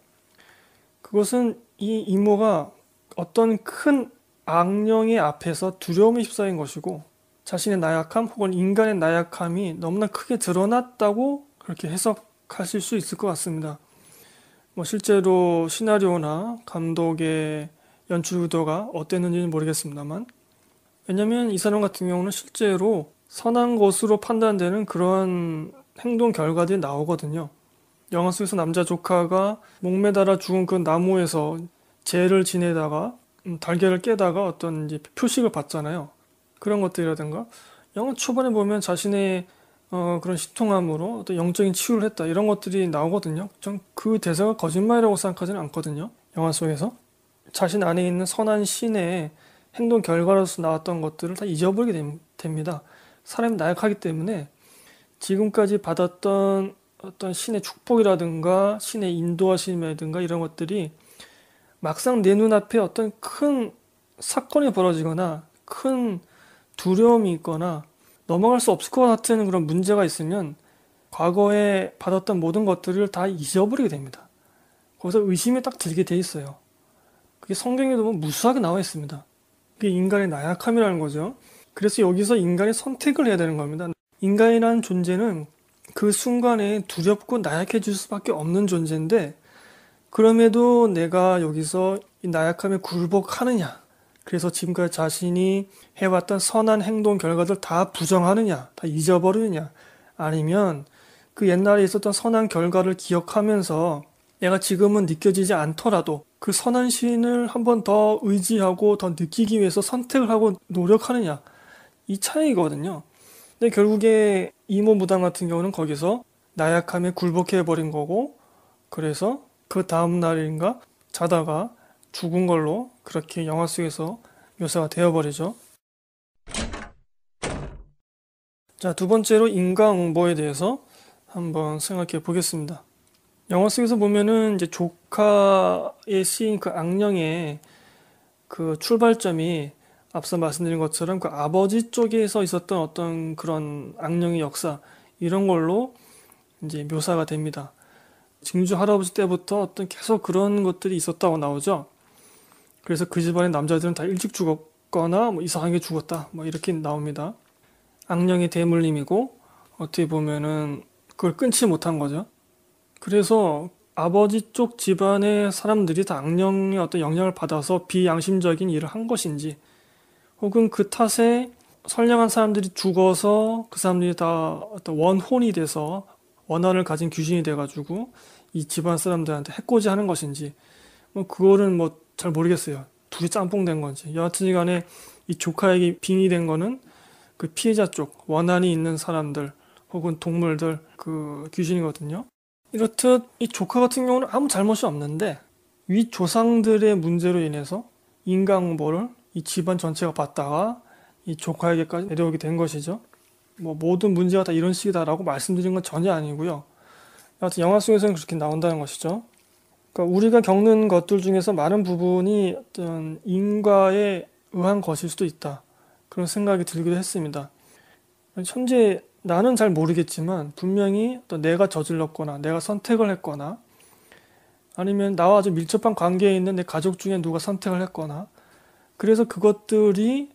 그것은 이 이모가 어떤 큰 악령의 앞에서 두려움에 휩싸인 것이고 자신의 나약함 혹은 인간의 나약함이 너무나 크게 드러났다고 그렇게 해석하실 수 있을 것 같습니다. 뭐 실제로 시나리오나 감독의 연출 의도가 어땠는지는 모르겠습니다만 왜냐면 하이 사람 같은 경우는 실제로 선한 것으로 판단되는 그런 행동 결과들이 나오거든요. 영화 속에서 남자 조카가 목매달아 죽은 그 나무에서 재를 지내다가 음, 달걀을 깨다가 어떤 이제 표식을 받잖아요. 그런 것들이라든가 영화 초반에 보면 자신의 어, 그런 시통함으로 어떤 영적인 치유를 했다 이런 것들이 나오거든요. 전그 대사가 거짓말이라고 생각하지는 않거든요. 영화 속에서 자신 안에 있는 선한 신의 행동 결과로서 나왔던 것들을 다 잊어버리게 됩니다. 사람이 나약하기 때문에 지금까지 받았던 어떤 신의 축복이라든가 신의 인도하심이라든가 이런 것들이 막상 내 눈앞에 어떤 큰 사건이 벌어지거나 큰 두려움이 있거나 넘어갈 수 없을 것 같은 그런 문제가 있으면 과거에 받았던 모든 것들을 다 잊어버리게 됩니다. 거기서 의심이 딱 들게 돼 있어요. 그게 성경에 보면 무수하게 나와 있습니다. 그게 인간의 나약함이라는 거죠. 그래서 여기서 인간이 선택을 해야 되는 겁니다. 인간이란 존재는 그 순간에 두렵고 나약해질 수밖에 없는 존재인데 그럼에도 내가 여기서 나약함에 굴복하느냐 그래서 지금까지 자신이 해왔던 선한 행동 결과들 다 부정하느냐, 다 잊어버리느냐, 아니면 그 옛날에 있었던 선한 결과를 기억하면서 내가 지금은 느껴지지 않더라도 그 선한 시인을 한 번 더 의지하고 더 느끼기 위해서 선택을 하고 노력하느냐, 이 차이거든요. 근데 결국에 이모무당 같은 경우는 거기서 나약함에 굴복해 버린 거고, 그래서 그 다음날인가 자다가 죽은 걸로 그렇게 영화 속에서 묘사가 되어버리죠. 자, 두 번째로 인과응보에 대해서 한번 생각해 보겠습니다. 영화 속에서 보면은 이제 조카의 시인 그 악령의 그 출발점이 앞서 말씀드린 것처럼 그 아버지 쪽에서 있었던 어떤 그런 악령의 역사 이런 걸로 이제 묘사가 됩니다. 증주 할아버지 때부터 어떤 계속 그런 것들이 있었다고 나오죠. 그래서 그 집안의 남자들은 다 일찍 죽었거나 뭐 이상하게 죽었다 뭐 이렇게 나옵니다. 악령의 대물림이고 어떻게 보면은 그걸 끊지 못한 거죠. 그래서 아버지 쪽 집안의 사람들이 다 악령의 어떤 영향을 받아서 비양심적인 일을 한 것인지 혹은 그 탓에 선량한 사람들이 죽어서 그 사람들이 다 어떤 원혼이 돼서 원한을 가진 귀신이 돼가지고 이 집안 사람들한테 해코지 하는 것인지 뭐 그거는 뭐잘 모르겠어요. 둘이 짬뽕 된 건지. 여하튼 이 간에 이 조카에게 빙의된 거는 그 피해자 쪽, 원한이 있는 사람들 혹은 동물들 그 귀신이거든요. 이렇듯 이 조카 같은 경우는 아무 잘못이 없는데 위 조상들의 문제로 인해서 인강보를 이 집안 전체가 받다가 이 조카에게까지 내려오게 된 것이죠. 뭐 모든 문제가 다 이런 식이다라고 말씀드린 건 전혀 아니고요. 여하튼 영화 속에서는 그렇게 나온다는 것이죠. 그러니까 우리가 겪는 것들 중에서 많은 부분이 어떤 인과에 의한 것일 수도 있다. 그런 생각이 들기도 했습니다. 현재 나는 잘 모르겠지만 분명히 또 내가 저질렀거나 내가 선택을 했거나 아니면 나와 아주 밀접한 관계에 있는 내 가족 중에 누가 선택을 했거나 그래서 그것들이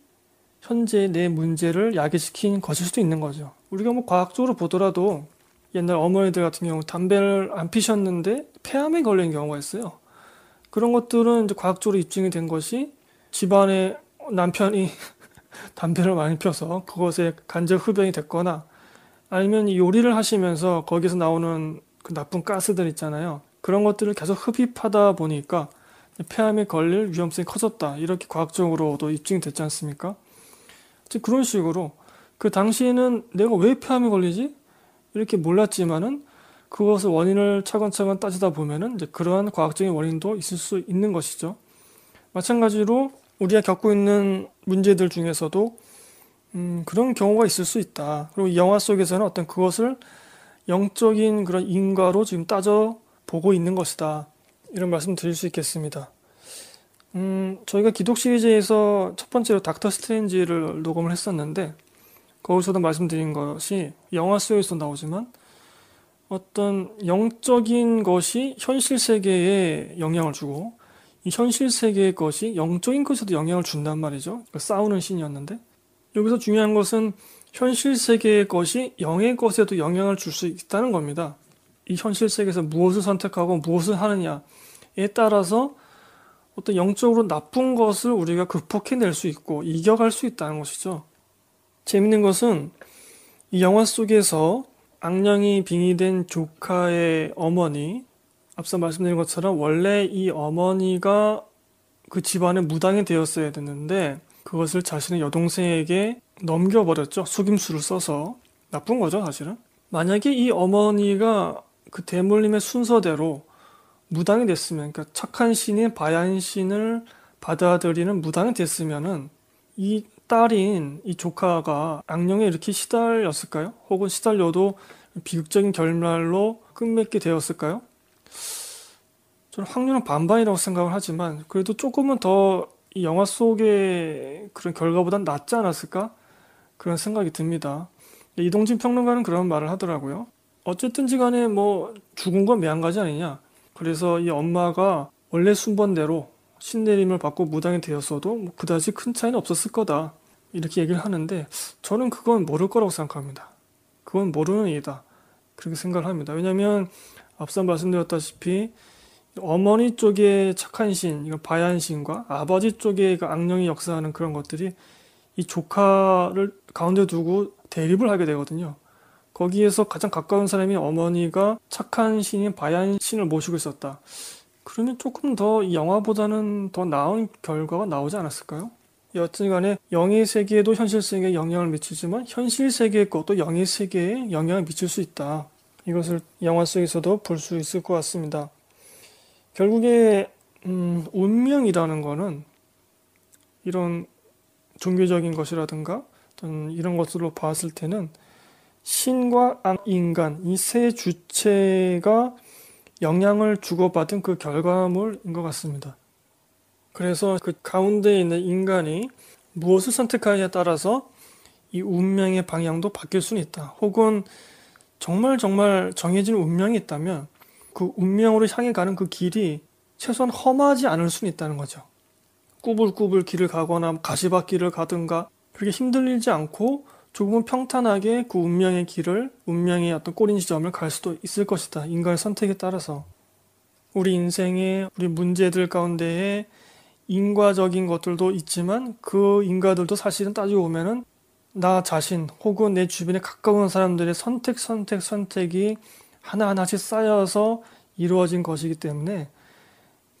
현재 내 문제를 야기시킨 것일 수도 있는 거죠. 우리가 뭐 과학적으로 보더라도 옛날 어머니들 같은 경우 담배를 안 피셨는데 폐암에 걸린 경우가 있어요. 그런 것들은 이제 과학적으로 입증이 된 것이 집안에 남편이 *laughs* 담배를 많이 펴서 그것에 간접 흡연이 됐거나 아니면 요리를 하시면서 거기서 나오는 그 나쁜 가스들 있잖아요. 그런 것들을 계속 흡입하다 보니까 폐암에 걸릴 위험성이 커졌다. 이렇게 과학적으로도 입증이 됐지 않습니까? 그런 식으로 그 당시에는 내가 왜 폐암에 걸리지? 이렇게 몰랐지만은 그것을 원인을 차근차근 따지다 보면은 이제 그러한 과학적인 원인도 있을 수 있는 것이죠. 마찬가지로 우리가 겪고 있는 문제들 중에서도 음, 그런 경우가 있을 수 있다. 그리고 영화 속에서는 어떤 그것을 영적인 그런 인과로 지금 따져 보고 있는 것이다. 이런 말씀 드릴 수 있겠습니다. 음, 저희가 기독 시리즈에서 첫 번째로 닥터 스트레인지를 녹음을 했었는데 거기서도 말씀드린 것이 영화 속에서 나오지만 어떤 영적인 것이 현실 세계에 영향을 주고 이 현실 세계의 것이 영적인 것에도 영향을 준단 말이죠. 그러니까 싸우는 신이었는데 여기서 중요한 것은 현실 세계의 것이 영의 것에도 영향을 줄 수 있다는 겁니다. 이 현실 세계에서 무엇을 선택하고 무엇을 하느냐에 따라서 어떤 영적으로 나쁜 것을 우리가 극복해낼 수 있고 이겨갈 수 있다는 것이죠. 재밌는 것은 이 영화 속에서 악령이 빙의된 조카의 어머니 앞서 말씀드린 것처럼 원래 이 어머니가 그 집안의 무당이 되었어야 됐는데 그것을 자신의 여동생에게 넘겨버렸죠. 속임수를 써서 나쁜 거죠, 사실은. 만약에 이 어머니가 그 대물림의 순서대로 무당이 됐으면, 그러니까 착한 신인 바얀 신을 받아들이는 무당이 됐으면은 이 딸인 이 조카가 악령에 이렇게 시달렸을까요? 혹은 시달려도 비극적인 결말로 끝맺게 되었을까요? 저는 확률은 반반이라고 생각을 하지만 그래도 조금은 더이 영화 속의 그런 결과보단 낫지 않았을까? 그런 생각이 듭니다. 이동진 평론가는 그런 말을 하더라고요. 어쨌든지 간에 뭐 죽은 건 매한가지 아니냐. 그래서 이 엄마가 원래 순번대로 신내림을 받고 무당이 되었어도 뭐 그다지 큰 차이는 없었을 거다. 이렇게 얘기를 하는데 저는 그건 모를 거라고 생각합니다. 그건 모르는 일이다. 그렇게 생각을 합니다. 왜냐하면 앞서 말씀드렸다시피 어머니 쪽의 착한 신, 이거 바야한 신과 아버지 쪽의 그 악령이 역사하는 그런 것들이 이 조카를 가운데 두고 대립을 하게 되거든요. 거기에서 가장 가까운 사람이 어머니가 착한 신인 바야한 신을 모시고 있었다. 그러면 조금 더 이 영화보다는 더 나은 결과가 나오지 않았을까요? 여튼간에 영의 세계에도 현실 세계에 영향을 미치지만 현실 세계의 것도 영의 세계에 영향을 미칠 수 있다. 이것을 영화 속에서도 볼 수 있을 것 같습니다. 결국에 음, 운명이라는 거는 이런 종교적인 것이라든가 어떤 이런 것으로 봤을 때는 신과 인간 이 세 주체가 영향을 주고받은 그 결과물인 것 같습니다. 그래서 그 가운데 있는 인간이 무엇을 선택하느냐에 따라서 이 운명의 방향도 바뀔 수는 있다. 혹은 정말 정말 정해진 운명이 있다면 그 운명으로 향해 가는 그 길이 최소한 험하지 않을 수는 있다는 거죠. 꾸불꾸불 길을 가거나 가시밭길을 가든가 그렇게 힘들지 않고 조금은 평탄하게 그 운명의 길을 운명의 어떤 꼬린 지점을 갈 수도 있을 것이다. 인간의 선택에 따라서 우리 인생의 우리 문제들 가운데에 인과적인 것들도 있지만 그 인과들도 사실은 따지고 보면은 나 자신 혹은 내 주변에 가까운 사람들의 선택, 선택, 선택이 하나하나씩 쌓여서 이루어진 것이기 때문에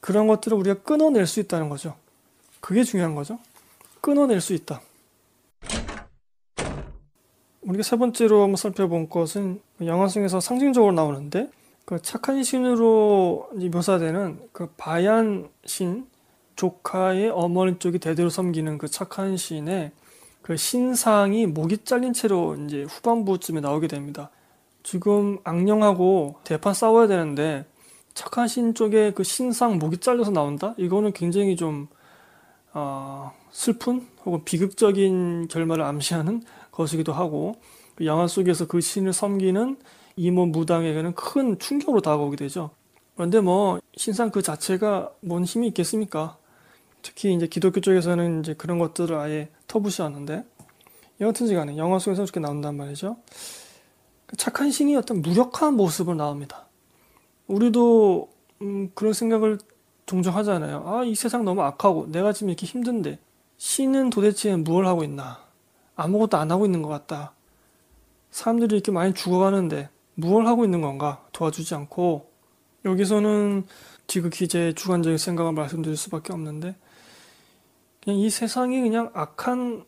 그런 것들을 우리가 끊어낼 수 있다는 거죠. 그게 중요한 거죠. 끊어낼 수 있다. 우리가 세 번째로 한번 살펴본 것은 영화성에서 상징적으로 나오는데 그 착한 신으로 묘사되는 그 바얀 신 조카의 어머니 쪽이 대대로 섬기는 그 착한 시인의 그 신상이 목이 잘린 채로 이제 후반부쯤에 나오게 됩니다. 지금 악령하고 대판 싸워야 되는데 착한 신 쪽에 그 신상 목이 잘려서 나온다? 이거는 굉장히 좀 어, 슬픈 혹은 비극적인 결말을 암시하는 *laughs* 것이기도 하고 그 영화 속에서 그 신을 섬기는 이모 무당에게는 큰 충격으로 다가오게 되죠. 그런데 뭐 신상 그 자체가 뭔 힘이 있겠습니까? 특히 이제 기독교 쪽에서는 이제 그런 것들을 아예 터부시하는데 여하튼지 간에 영화 속에서 그렇게 나온단 말이죠. 그 착한 신이 어떤 무력한 모습을 나옵니다. 우리도 음, 그런 생각을 종종 하잖아요. 아, 이 세상 너무 악하고 내가 지금 이렇게 힘든데 신은 도대체 무엇을 하고 있나? 아무것도 안 하고 있는 것 같다. 사람들이 이렇게 많이 죽어가는데 무엇을 하고 있는 건가? 도와주지 않고 여기서는 지극히 제 주관적인 생각을 말씀드릴 수밖에 없는데 이 세상이 그냥 악한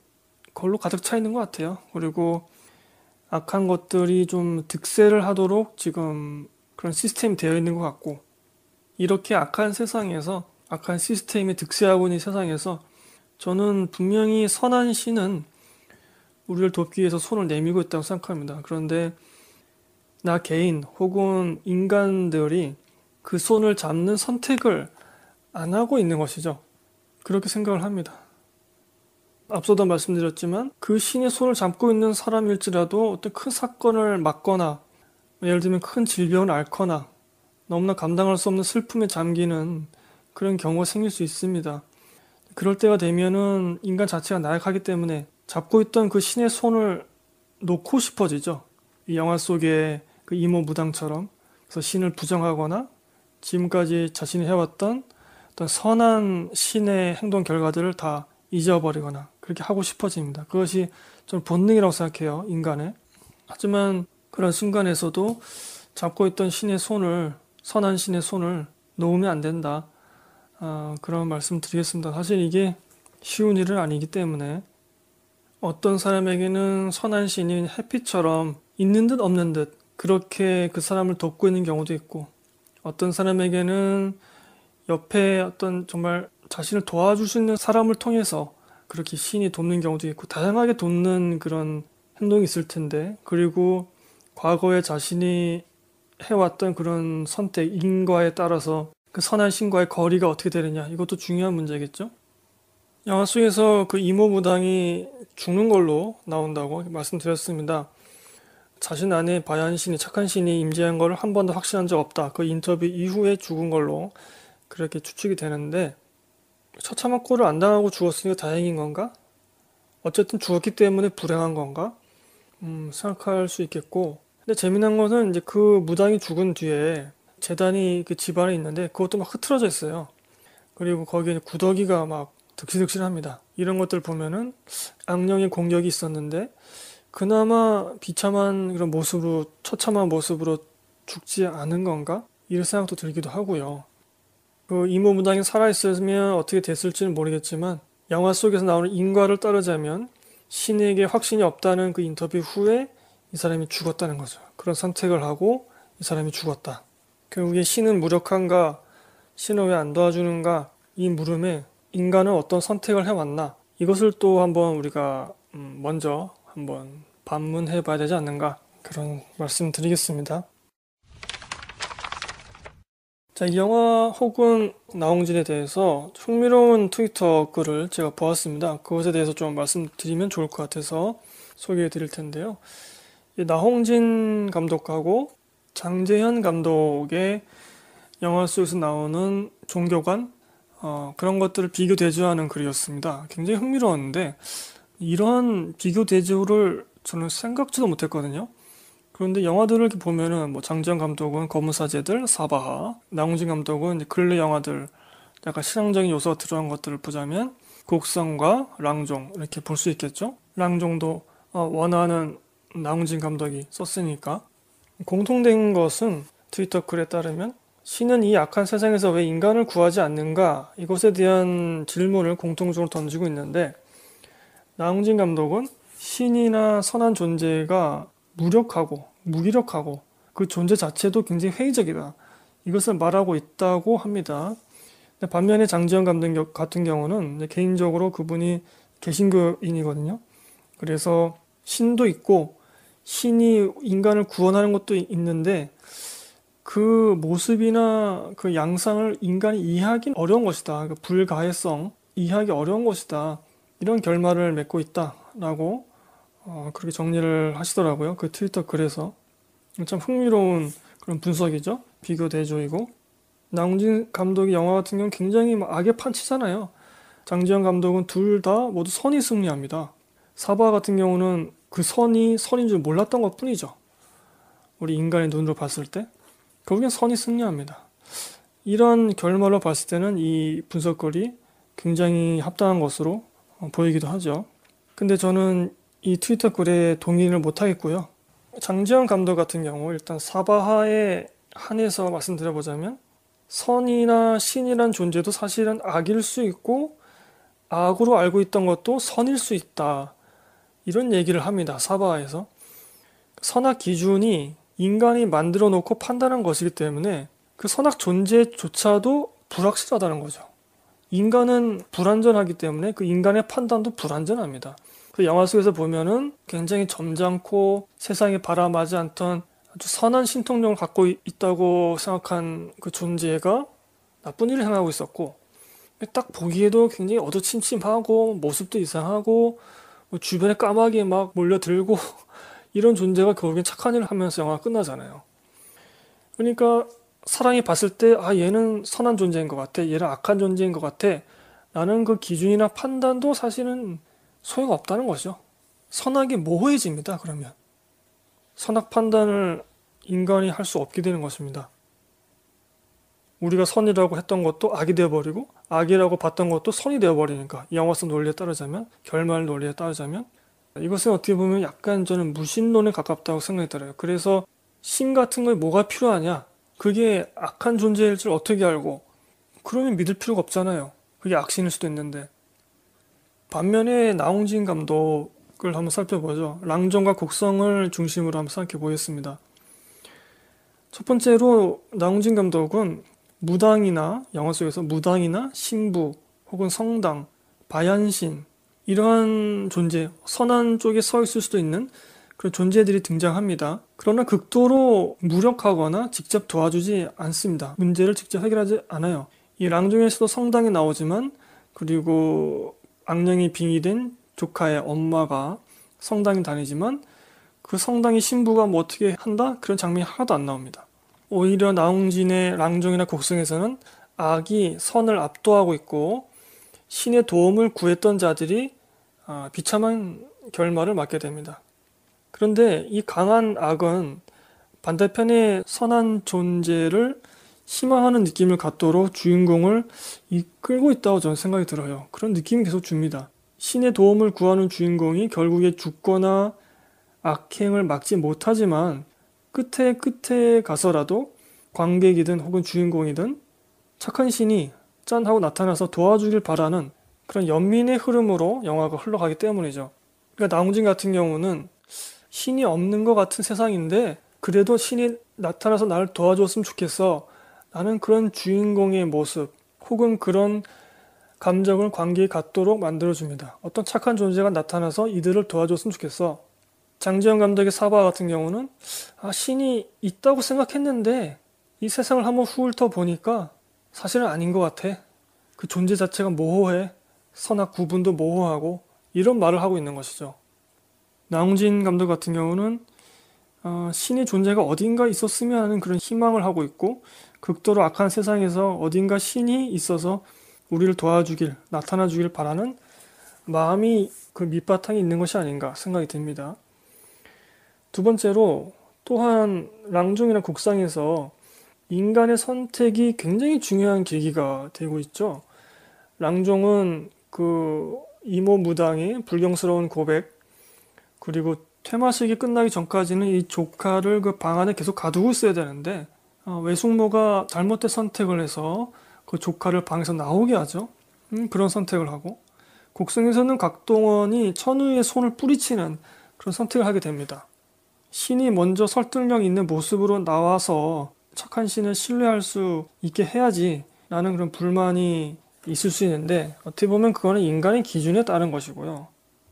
걸로 가득 차 있는 것 같아요. 그리고 악한 것들이 좀 득세를 하도록 지금 그런 시스템이 되어 있는 것 같고 이렇게 악한 세상에서 악한 시스템이 득세하고 있는 세상에서 저는 분명히 선한 신은 우리를 돕기 위해서 손을 내밀고 있다고 생각합니다. 그런데 나 개인 혹은 인간들이 그 손을 잡는 선택을 안 하고 있는 것이죠. 그렇게 생각을 합니다. 앞서도 말씀드렸지만 그 신이 손을 잡고 있는 사람일지라도 어떤 큰 사건을 막거나 예를 들면 큰 질병을 앓거나 너무나 감당할 수 없는 슬픔에 잠기는 그런 경우가 생길 수 있습니다. 그럴 때가 되면은 인간 자체가 나약하기 때문에 잡고 있던 그 신의 손을 놓고 싶어지죠. 이 영화 속의 그 이모 무당처럼 그래서 신을 부정하거나 지금까지 자신이 해왔던 어떤 선한 신의 행동 결과들을 다 잊어버리거나 그렇게 하고 싶어집니다. 그것이 좀 본능이라고 생각해요, 인간의. 하지만 그런 순간에서도 잡고 있던 신의 손을, 선한 신의 손을 놓으면 안 된다. 어, 그런 말씀 드리겠습니다. 사실 이게 쉬운 일은 아니기 때문에 어떤 사람에게는 선한 신인 해피처럼 있는 듯 없는 듯 그렇게 그 사람을 돕고 있는 경우도 있고 어떤 사람에게는 옆에 어떤 정말 자신을 도와줄 수 있는 사람을 통해서 그렇게 신이 돕는 경우도 있고 다양하게 돕는 그런 행동이 있을 텐데 그리고 과거에 자신이 해왔던 그런 선택 인과에 따라서 그 선한 신과의 거리가 어떻게 되느냐 이것도 중요한 문제겠죠. 영화 속에서 그 이모 무당이 죽는 걸로 나온다고 말씀드렸습니다. 자신 안에 바얀 신이 착한 신이 임재한 걸 한 번도 확신한 적 없다. 그 인터뷰 이후에 죽은 걸로 그렇게 추측이 되는데 처참한 꼴을 안 당하고 죽었으니까 다행인 건가? 어쨌든 죽었기 때문에 불행한 건가? 음, 생각할 수 있겠고 근데 재미난 것은 이제 그 무당이 죽은 뒤에 재단이 그 집안에 있는데 그것도 막 흐트러져 있어요. 그리고 거기에 구더기가 막 득실득실합니다. 이런 것들 보면은 악령의 공격이 있었는데 그나마 비참한 그런 모습으로 처참한 모습으로 죽지 않은 건가? 이런 생각도 들기도 하고요. 그 이모 문당이 살아있었으면 어떻게 됐을지는 모르겠지만 영화 속에서 나오는 인과를 따르자면 신에게 확신이 없다는 그 인터뷰 후에 이 사람이 죽었다는 거죠. 그런 선택을 하고 이 사람이 죽었다. 결국에 신은 무력한가, 신은 왜 안 도와주는가 이 물음에 인간은 어떤 선택을 해왔나 이것을 또 한번 우리가 음, 먼저 한번 반문해 봐야 되지 않는가 그런 말씀 드리겠습니다. 자, 이 영화 혹은 나홍진에 대해서 흥미로운 트위터 글을 제가 보았습니다. 그것에 대해서 좀 말씀드리면 좋을 것 같아서 소개해 드릴 텐데요. 나홍진 감독하고 장재현 감독의 영화 속에서 나오는 종교관 어, 그런 것들을 비교 대조하는 글이었습니다. 굉장히 흥미로웠는데 이런 비교 대조를 저는 생각지도 못했거든요. 그런데 영화들을 이렇게 보면은 뭐 장지영 감독은 검은사제들 사바하, 나홍진 감독은 근래 영화들 약간 시장적인 요소가 들어간 것들을 보자면 곡성과 랑종 이렇게 볼 수 있겠죠. 랑종도 어, 원하는 나홍진 감독이 썼으니까 공통된 것은 트위터 글에 따르면 신은 이 악한 세상에서 왜 인간을 구하지 않는가 이것에 대한 질문을 공통적으로 던지고 있는데 나홍진 감독은 신이나 선한 존재가 무력하고 무기력하고 그 존재 자체도 굉장히 회의적이다. 이것을 말하고 있다고 합니다. 반면에 장지현 감독 같은 경우는 개인적으로 그분이 개신교인이거든요. 그래서 신도 있고 신이 인간을 구원하는 것도 있는데 그 모습이나 그 양상을 인간이 이해하기 어려운 것이다. 그 불가해성 이해하기 어려운 것이다. 이런 결말을 맺고 있다라고 어, 그렇게 정리를 하시더라고요. 그 트위터 글에서. 참 흥미로운 그런 분석이죠. 비교 대조이고. 나홍진 감독이 영화 같은 경우는 굉장히 악의 판치잖아요. 장지현 감독은 둘 다 모두 선이 승리합니다. 사바 같은 경우는 그 선이 선인 줄 몰랐던 것 뿐이죠. 우리 인간의 눈으로 봤을 때. 결국엔 선이 승리합니다. 이런 결말로 봤을 때는 이 분석거리 굉장히 합당한 것으로 어, 보이기도 하죠. 근데 저는 이 트위터 글에 동의를 못하겠고요. 장지현 감독 같은 경우 일단 사바하에 한해서 말씀드려보자면 선이나 신이란 존재도 사실은 악일 수 있고 악으로 알고 있던 것도 선일 수 있다. 이런 얘기를 합니다. 사바하에서. 선악 기준이 인간이 만들어 놓고 판단한 것이기 때문에 그 선악 존재조차도 불확실하다는 거죠. 인간은 불완전하기 때문에 그 인간의 판단도 불완전합니다. 그 영화 속에서 보면은 굉장히 점잖고 세상에 바람하지 않던 아주 선한 신통력을 갖고 있다고 생각한 그 존재가 나쁜 일을 행하고 있었고 딱 보기에도 굉장히 어두침침하고 모습도 이상하고 뭐 주변에 까마귀에 막 몰려들고 *laughs* 이런 존재가 결국엔 착한 일을 하면서 영화가 끝나잖아요. 그러니까 사랑이 봤을 때 아 얘는 선한 존재인 것 같아 얘는 악한 존재인 것 같아 나는 그 기준이나 판단도 사실은 소용없다는 거죠. 선악이 모호해집니다. 그러면 선악 판단을 인간이 할 수 없게 되는 것입니다. 우리가 선이라고 했던 것도 악이 되어버리고 악이라고 봤던 것도 선이 되어버리니까 영화성 논리에 따르자면 결말 논리에 따르자면 이것은 어떻게 보면 약간 저는 무신론에 가깝다고 생각이 들어요. 그래서 신 같은 거에 뭐가 필요하냐? 그게 악한 존재일 줄 어떻게 알고? 그러면 믿을 필요가 없잖아요. 그게 악신일 수도 있는데. 반면에 나홍진 감독을 한번 살펴보죠. 랑종과 곡성을 중심으로 한번 생각해 보겠습니다. 첫 번째로 나홍진 감독은 무당이나 영화 속에서 무당이나 신부 혹은 성당, 바얀신 이러한 존재, 선한 쪽에 서 있을 수도 있는 그런 존재들이 등장합니다. 그러나 극도로 무력하거나 직접 도와주지 않습니다. 문제를 직접 해결하지 않아요. 이 랑종에서도 성당에 나오지만 그리고 악령이 빙의된 조카의 엄마가 성당에 다니지만 그 성당의 신부가 뭐 어떻게 한다? 그런 장면이 하나도 안 나옵니다. 오히려 나홍진의 랑종이나 곡성에서는 악이 선을 압도하고 있고 신의 도움을 구했던 자들이 아, 비참한 결말을 맞게 됩니다. 그런데 이 강한 악은 반대편의 선한 존재를 희망하는 느낌을 갖도록 주인공을 이끌고 있다고 저는 생각이 들어요. 그런 느낌이 계속 줍니다. 신의 도움을 구하는 주인공이 결국에 죽거나 악행을 막지 못하지만 끝에 끝에 가서라도 관객이든 혹은 주인공이든 착한 신이 짠 하고 나타나서 도와주길 바라는 그런 연민의 흐름으로 영화가 흘러가기 때문이죠. 그러니까 나홍진 같은 경우는 신이 없는 것 같은 세상인데 그래도 신이 나타나서 나를 도와줬으면 좋겠어 나는 그런 주인공의 모습 혹은 그런 감정을 관계에 갖도록 만들어줍니다. 어떤 착한 존재가 나타나서 이들을 도와줬으면 좋겠어. 장지현 감독의 사바 같은 경우는 아, 신이 있다고 생각했는데 이 세상을 한번 훑어 보니까 사실은 아닌 것 같아. 그 존재 자체가 모호해. 선악 구분도 모호하고 이런 말을 하고 있는 것이죠. 나홍진 감독 같은 경우는 어, 신의 존재가 어딘가 있었으면 하는 그런 희망을 하고 있고 극도로 악한 세상에서 어딘가 신이 있어서 우리를 도와주길, 나타나 주길 바라는 마음이 그 밑바탕에 있는 것이 아닌가 생각이 듭니다. 두 번째로 또한 랑종이나 국상에서 인간의 선택이 굉장히 중요한 계기가 되고 있죠. 랑종은 그 이모 무당의 불경스러운 고백 그리고 퇴마식이 끝나기 전까지는 이 조카를 그 방 안에 계속 가두고 있어야 되는데 어, 외숙모가 잘못된 선택을 해서 그 조카를 방에서 나오게 하죠. 음, 그런 선택을 하고 곡성에서는 각동원이 천우의 손을 뿌리치는 그런 선택을 하게 됩니다. 신이 먼저 설득력 있는 모습으로 나와서 착한 신을 신뢰할 수 있게 해야지 라는 그런 불만이 있을 수 있는데 어떻게 보면 그거는 인간의 기준에 따른 것이고요.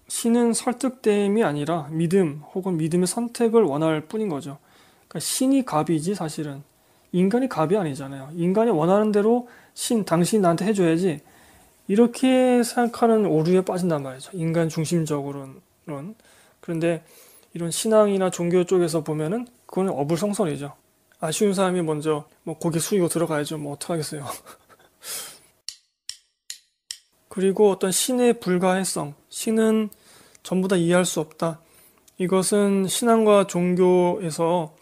신은 설득됨이 아니라 믿음 혹은 믿음의 선택을 원할 뿐인 거죠. 그러니까 신이 갑이지 사실은 인간이 갑이 아니잖아요. 인간이 원하는 대로 신, 당신이 나한테 해줘야지. 이렇게 생각하는 오류에 빠진단 말이죠. 인간 중심적으로는. 그런데 이런 신앙이나 종교 쪽에서 보면은 그건 어불성설이죠. 아쉬운 사람이 먼저 뭐 고개 숙이고 들어가야죠. 뭐 어떡하겠어요. *laughs* 그리고 어떤 신의 불가해성. 신은 전부 다 이해할 수 없다. 이것은 신앙과 종교에서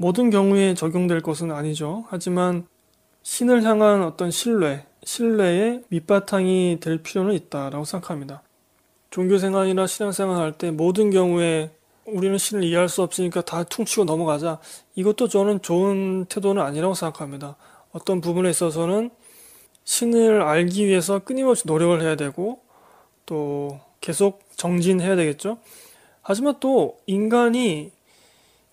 모든 경우에 적용될 것은 아니죠. 하지만 신을 향한 어떤 신뢰, 신뢰의 밑바탕이 될 필요는 있다라고 생각합니다. 종교 생활이나 신앙 생활할 때 모든 경우에 우리는 신을 이해할 수 없으니까 다 퉁치고 넘어가자. 이것도 저는 좋은 태도는 아니라고 생각합니다. 어떤 부분에 있어서는 신을 알기 위해서 끊임없이 노력을 해야 되고 또 계속 정진해야 되겠죠. 하지만 또 인간이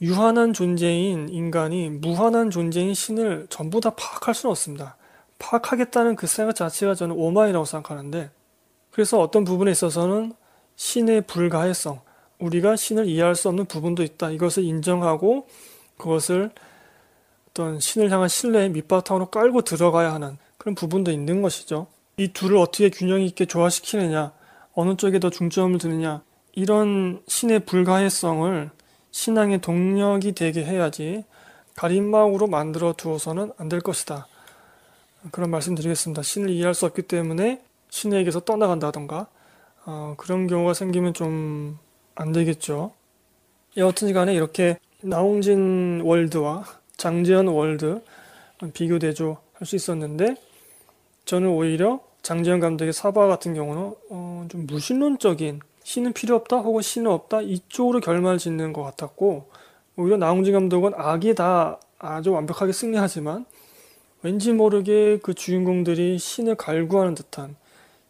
유한한 존재인 인간이 무한한 존재인 신을 전부 다 파악할 수는 없습니다. 파악하겠다는 그 생각 자체가 저는 오만이라고 생각하는데 그래서 어떤 부분에 있어서는 신의 불가해성, 우리가 신을 이해할 수 없는 부분도 있다. 이것을 인정하고 그것을 어떤 신을 향한 신뢰의 밑바탕으로 깔고 들어가야 하는 그런 부분도 있는 것이죠. 이 둘을 어떻게 균형 있게 조화시키느냐, 어느 쪽에 더 중점을 두느냐, 이런 신의 불가해성을 신앙의 동력이 되게 해야지 가림막으로 만들어 두어서는 안 될 것이다. 그런 말씀 드리겠습니다. 신을 이해할 수 없기 때문에 신에게서 떠나간다던가 어, 그런 경우가 생기면 좀 안 되겠죠. 여하튼 간에 이렇게 나홍진 월드와 장재현 월드 비교 대조 할수 있었는데 저는 오히려 장재현 감독의 사바 같은 경우는 어, 좀 무신론적인 신은 필요 없다 혹은 신은 없다 이쪽으로 결말 짓는 것 같았고 오히려 나홍진 감독은 악이 다 아주 완벽하게 승리하지만 왠지 모르게 그 주인공들이 신을 갈구하는 듯한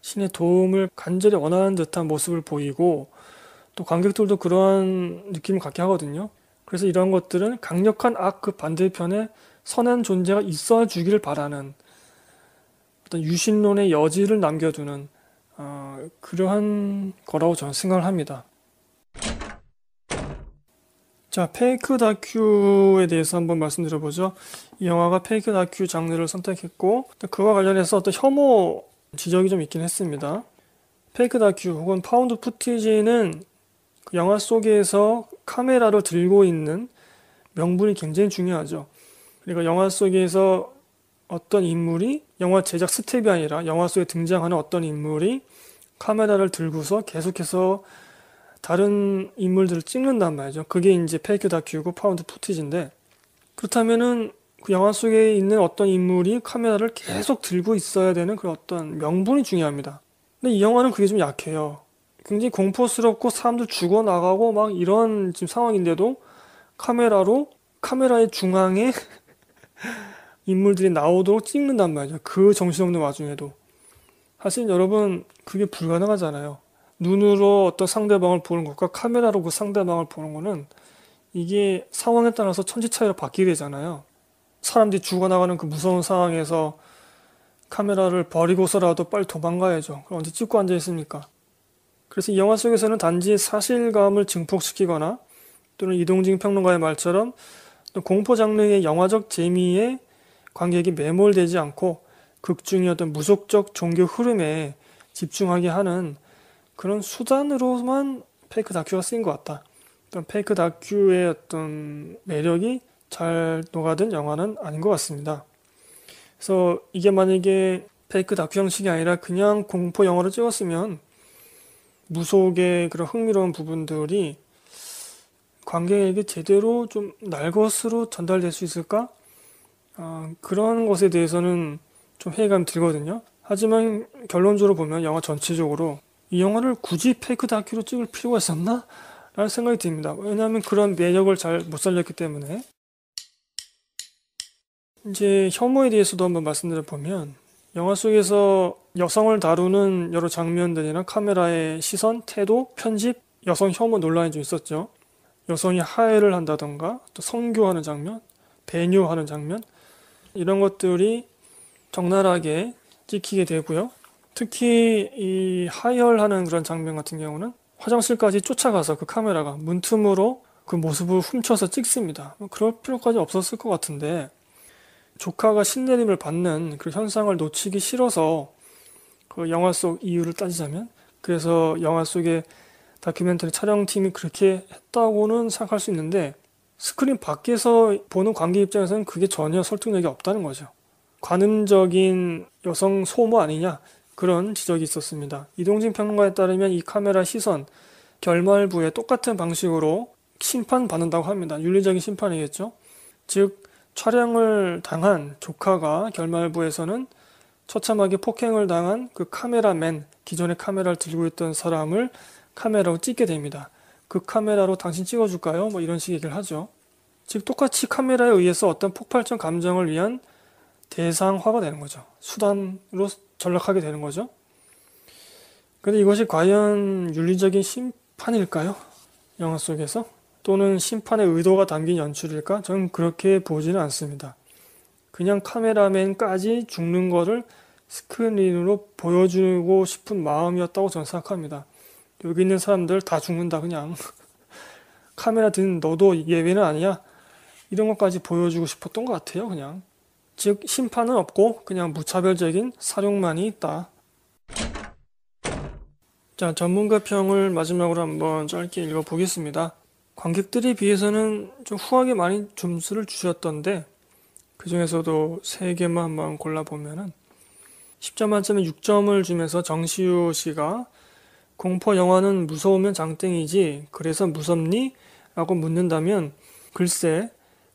신의 도움을 간절히 원하는 듯한 모습을 보이고 또 관객들도 그러한 느낌을 갖게 하거든요. 그래서 이러한 것들은 강력한 악 그 반대편에 선한 존재가 있어 주기를 바라는 어떤 유신론의 여지를 남겨두는 어, 그러한 거라고 저는 생각을 합니다. 자, 페이크 다큐에 대해서 한번 말씀드려보죠. 이 영화가 페이크 다큐 장르를 선택했고, 그와 관련해서 어떤 혐오 지적이 좀 있긴 했습니다. 페이크 다큐 혹은 파운드 푸티지는 그 영화 속에서 카메라로 들고 있는 명분이 굉장히 중요하죠. 그리고 그러니까 영화 속에서 어떤 인물이 영화 제작 스텝이 아니라 영화 속에 등장하는 어떤 인물이 카메라를 들고서 계속해서 다른 인물들을 찍는단 말이죠. 그게 이제 페이크 다큐고 파운드 푸티지인데 그렇다면은 그 영화 속에 있는 어떤 인물이 카메라를 계속 들고 있어야 되는 그런 어떤 명분이 중요합니다. 근데 이 영화는 그게 좀 약해요. 굉장히 공포스럽고 사람들 죽어나가고 막 이런 지금 상황인데도 카메라로 카메라의 중앙에 *laughs* 인물들이 나오도록 찍는단 말이죠. 그 정신없는 와중에도. 사실 여러분, 그게 불가능하잖아요. 눈으로 어떤 상대방을 보는 것과 카메라로 그 상대방을 보는 거는 이게 상황에 따라서 천지 차이로 바뀌게 되잖아요. 사람들이 죽어나가는 그 무서운 상황에서 카메라를 버리고서라도 빨리 도망가야죠. 그럼 언제 찍고 앉아있습니까? 그래서 이 영화 속에서는 단지 사실감을 증폭시키거나 또는 이동진 평론가의 말처럼 공포 장르의 영화적 재미에 관객이 매몰되지 않고 극중이었던 무속적 종교 흐름에 집중하게 하는 그런 수단으로만 페이크 다큐가 쓰인 것 같다. 어떤 페이크 다큐의 어떤 매력이 잘 녹아든 영화는 아닌 것 같습니다. 그래서 이게 만약에 페이크 다큐 형식이 아니라 그냥 공포 영화를 찍었으면 무속의 그런 흥미로운 부분들이 관객에게 제대로 좀 날 것으로 전달될 수 있을까? 어, 그런 것에 대해서는 좀 회의감 이 들거든요. 하지만 결론적으로 보면 영화 전체적으로 이 영화를 굳이 페이크 다큐로 찍을 필요가 있었나? 라는 생각이 듭니다. 왜냐하면 그런 매력을 잘 못 살렸기 때문에. 이제 혐오에 대해서도 한번 말씀드려 보면 영화 속에서 여성을 다루는 여러 장면들이나 카메라의 시선, 태도, 편집, 여성 혐오 논란이 좀 있었죠. 여성이 하해를 한다던가 또 성교하는 장면, 배뇨하는 장면 이런 것들이 적나라하게 찍히게 되고요. 특히 이 하이얼하는 그런 장면 같은 경우는 화장실까지 쫓아가서 그 카메라가 문틈으로 그 모습을 훔쳐서 찍습니다. 뭐 그럴 필요까지 없었을 것 같은데 조카가 신내림을 받는 그 현상을 놓치기 싫어서 그 영화 속 이유를 따지자면 그래서 영화 속에 다큐멘터리 촬영팀이 그렇게 했다고는 생각할 수 있는데 스크린 밖에서 보는 관객 입장에서는 그게 전혀 설득력이 없다는 거죠. 관음적인 여성 소모 아니냐 그런 지적이 있었습니다. 이동진 평론가에 따르면 이 카메라 시선 결말부에 똑같은 방식으로 심판 받는다고 합니다. 윤리적인 심판이겠죠. 즉 촬영을 당한 조카가 결말부에서는 처참하게 폭행을 당한 그 카메라맨 기존의 카메라를 들고 있던 사람을 카메라로 찍게 됩니다. 그 카메라로 당신 찍어줄까요? 뭐 이런 식의 얘기를 하죠. 즉 똑같이 카메라에 의해서 어떤 폭발적 감정을 위한 대상화가 되는 거죠. 수단으로 전락하게 되는 거죠. 그런데 이것이 과연 윤리적인 심판일까요? 영화 속에서? 또는 심판의 의도가 담긴 연출일까? 저는 그렇게 보지는 않습니다. 그냥 카메라맨까지 죽는 거를 스크린으로 보여주고 싶은 마음이었다고 저는 생각합니다. 여기 있는 사람들 다 죽는다 그냥 *laughs* 카메라 든 너도 예외는 아니야 이런 것까지 보여주고 싶었던 것 같아요 그냥 즉 심판은 없고 그냥 무차별적인 사용만이 있다 자 전문가 평을 마지막으로 한번 짧게 읽어보겠습니다 관객들에 비해서는 좀 후하게 많이 점수를 주셨던데 그 중에서도 3개만 한번 골라보면은 10점 만점에 6점을 주면서 정시우 씨가 공포 영화는 무서우면 장땡이지 그래서 무섭니? 라고 묻는다면 글쎄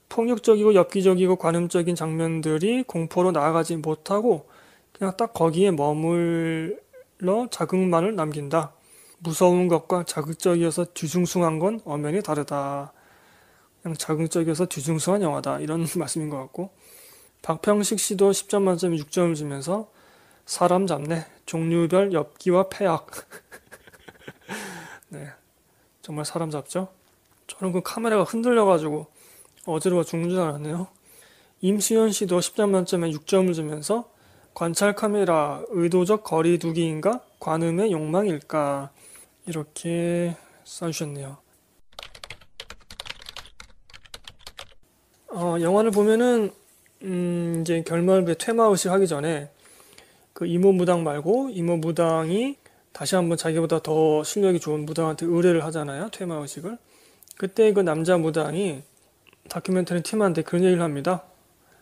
폭력적이고 엽기적이고 관음적인 장면들이 공포로 나아가지 못하고 그냥 딱 거기에 머물러 자극만을 남긴다. 무서운 것과 자극적이어서 뒤숭숭한 건 엄연히 다르다. 그냥 자극적이어서 뒤숭숭한 영화다. 이런 *laughs* 말씀인 것 같고. 박평식 씨도 10점 만점에 6점을 주면서 사람 잡네. 종류별 엽기와 폐악. *laughs* 네, 정말 사람 잡죠? 저는 그 카메라가 흔들려가지고 어지러워 죽는 줄 알았네요. 임수현 씨도 10점 만점에 6점을 주면서 관찰 카메라 의도적 거리두기인가 관음의 욕망일까 이렇게 써주셨네요. 어, 영화를 보면은 음, 이제 결말에 퇴마의식 하기 전에 그 이모 무당 말고 이모 무당이 다시 한번 자기보다 더 실력이 좋은 무당한테 의뢰를 하잖아요. 퇴마 의식을. 그때 그 남자 무당이 다큐멘터리 팀한테 그런 얘기를 합니다.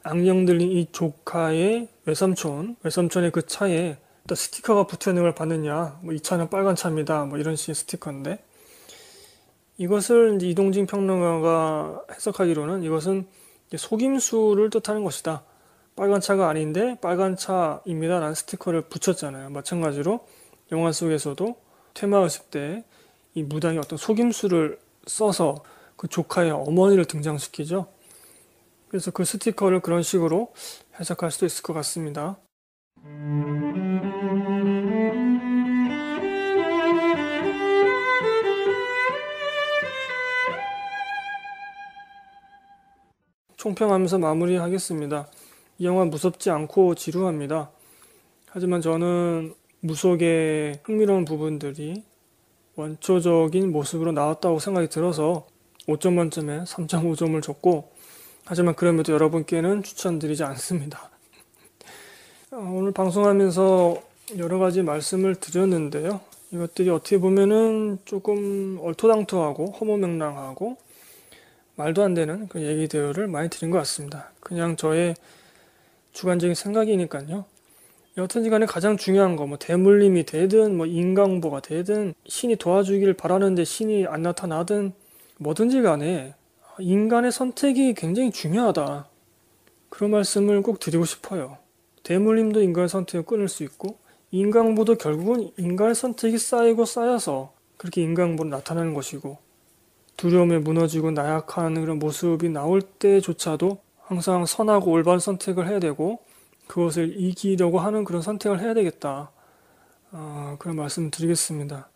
악령 들린 이 조카의 외삼촌, 외삼촌의 그 차에 스티커가 붙어 있는 걸 봤느냐. 뭐이 차는 빨간 차입니다. 뭐 이런 식의 스티커인데 이것을 이제 이동진 평론가가 해석하기로는 이것은 속임수를 뜻하는 것이다. 빨간 차가 아닌데 빨간 차입니다라는 스티커를 붙였잖아요. 마찬가지로 영화 속에서도 퇴마였을 때이 무당이 어떤 속임수를 써서 그 조카의 어머니를 등장시키죠. 그래서 그 스티커를 그런 식으로 해석할 수도 있을 것 같습니다. 총평하면서 마무리하겠습니다. 이 영화 무섭지 않고 지루합니다. 하지만 저는 무속의 흥미로운 부분들이 원초적인 모습으로 나왔다고 생각이 들어서 5점 만점에 3.5점을 줬고 하지만 그럼에도 여러분께는 추천드리지 않습니다. *laughs* 어, 오늘 방송하면서 여러 가지 말씀을 드렸는데요. 이것들이 어떻게 보면은 조금 얼토당토하고 허무맹랑하고 말도 안 되는 그 얘기들을 많이 드린 것 같습니다. 그냥 저의 주관적인 생각이니까요. 여튼간에 가장 중요한 거 뭐 대물림이 되든 뭐 인강보가 되든 신이 도와주길 바라는데 신이 안 나타나든 뭐든지 간에 인간의 선택이 굉장히 중요하다. 그런 말씀을 꼭 드리고 싶어요. 대물림도 인간의 선택을 끊을 수 있고 인강보도 결국은 인간의 선택이 쌓이고 쌓여서 그렇게 인강보로 나타나는 것이고 두려움에 무너지고 나약한 그런 모습이 나올 때조차도 항상 선하고 올바른 선택을 해야 되고 그것을 이기려고 하는 그런 선택을 해야 되겠다. 어, 그런 말씀을 드리겠습니다.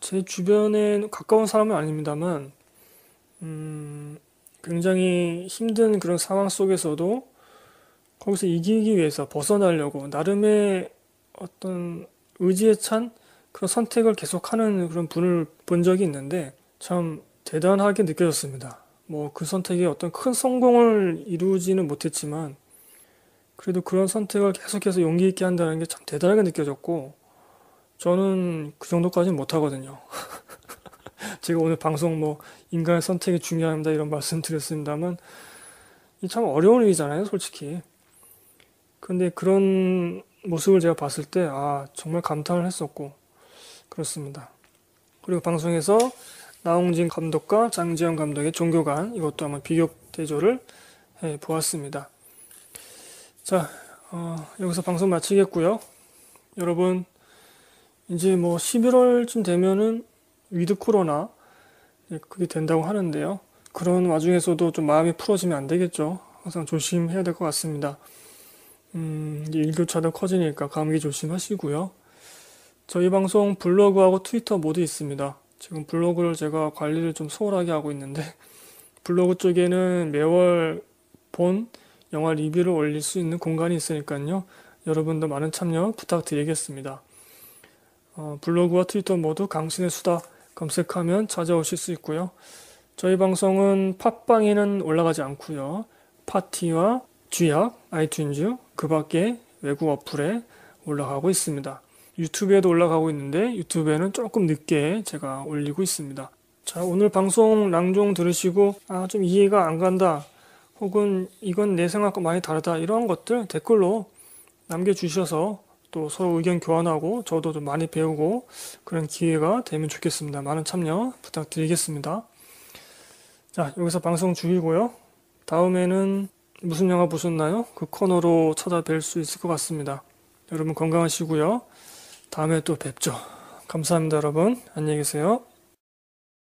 제 주변엔 가까운 사람은 아닙니다만, 음, 굉장히 힘든 그런 상황 속에서도 거기서 이기기 위해서 벗어나려고 나름의 어떤 의지에 찬 그런 선택을 계속하는 그런 분을 본 적이 있는데 참 대단하게 느껴졌습니다. 뭐 그 선택이 어떤 큰 성공을 이루지는 못했지만 그래도 그런 선택을 계속해서 용기 있게 한다는 게 참 대단하게 느껴졌고 저는 그 정도까지는 못하거든요. *laughs* 제가 오늘 방송 뭐 인간의 선택이 중요합니다 이런 말씀 드렸습니다만 참 어려운 일이잖아요 솔직히 근데 그런 모습을 제가 봤을 때아 정말 감탄을 했었고 그렇습니다 그리고 방송에서 나홍진 감독과 장지현 감독의 종교관 이것도 한번 비교 대조를 해 보았습니다 자, 어, 여기서 방송 마치겠고요. 여러분, 이제 뭐 11월쯤 되면은 위드 코로나 예, 그게 된다고 하는데요. 그런 와중에서도 좀 마음이 풀어지면 안 되겠죠. 항상 조심해야 될 것 같습니다. 음, 일교차도 커지니까 감기 조심하시고요. 저희 방송 블로그하고 트위터 모두 있습니다. 지금 블로그를 제가 관리를 좀 소홀하게 하고 있는데 블로그 쪽에는 매월 본 영화 리뷰를 올릴 수 있는 공간이 있으니까요. 여러분도 많은 참여 부탁드리겠습니다. 어, 블로그와 트위터 모두 강신의 수다 검색하면 찾아오실 수 있고요. 저희 방송은 팟빵에는 올라가지 않고요. 파티와 쥐약, 아이튠즈, 그 밖에 외국 어플에 올라가고 있습니다. 유튜브에도 올라가고 있는데 유튜브에는 조금 늦게 제가 올리고 있습니다. 자, 오늘 방송 낭종 들으시고 아, 좀 이해가 안 간다. 혹은 이건 내 생각과 많이 다르다 이런 것들 댓글로 남겨주셔서 또 서로 의견 교환하고 저도 좀 많이 배우고 그런 기회가 되면 좋겠습니다. 많은 참여 부탁드리겠습니다. 자 여기서 방송 중이고요. 다음에는 무슨 영화 보셨나요? 그 코너로 찾아뵐 수 있을 것 같습니다. 여러분 건강하시고요. 다음에 또 뵙죠. 감사합니다 여러분. 안녕히 계세요.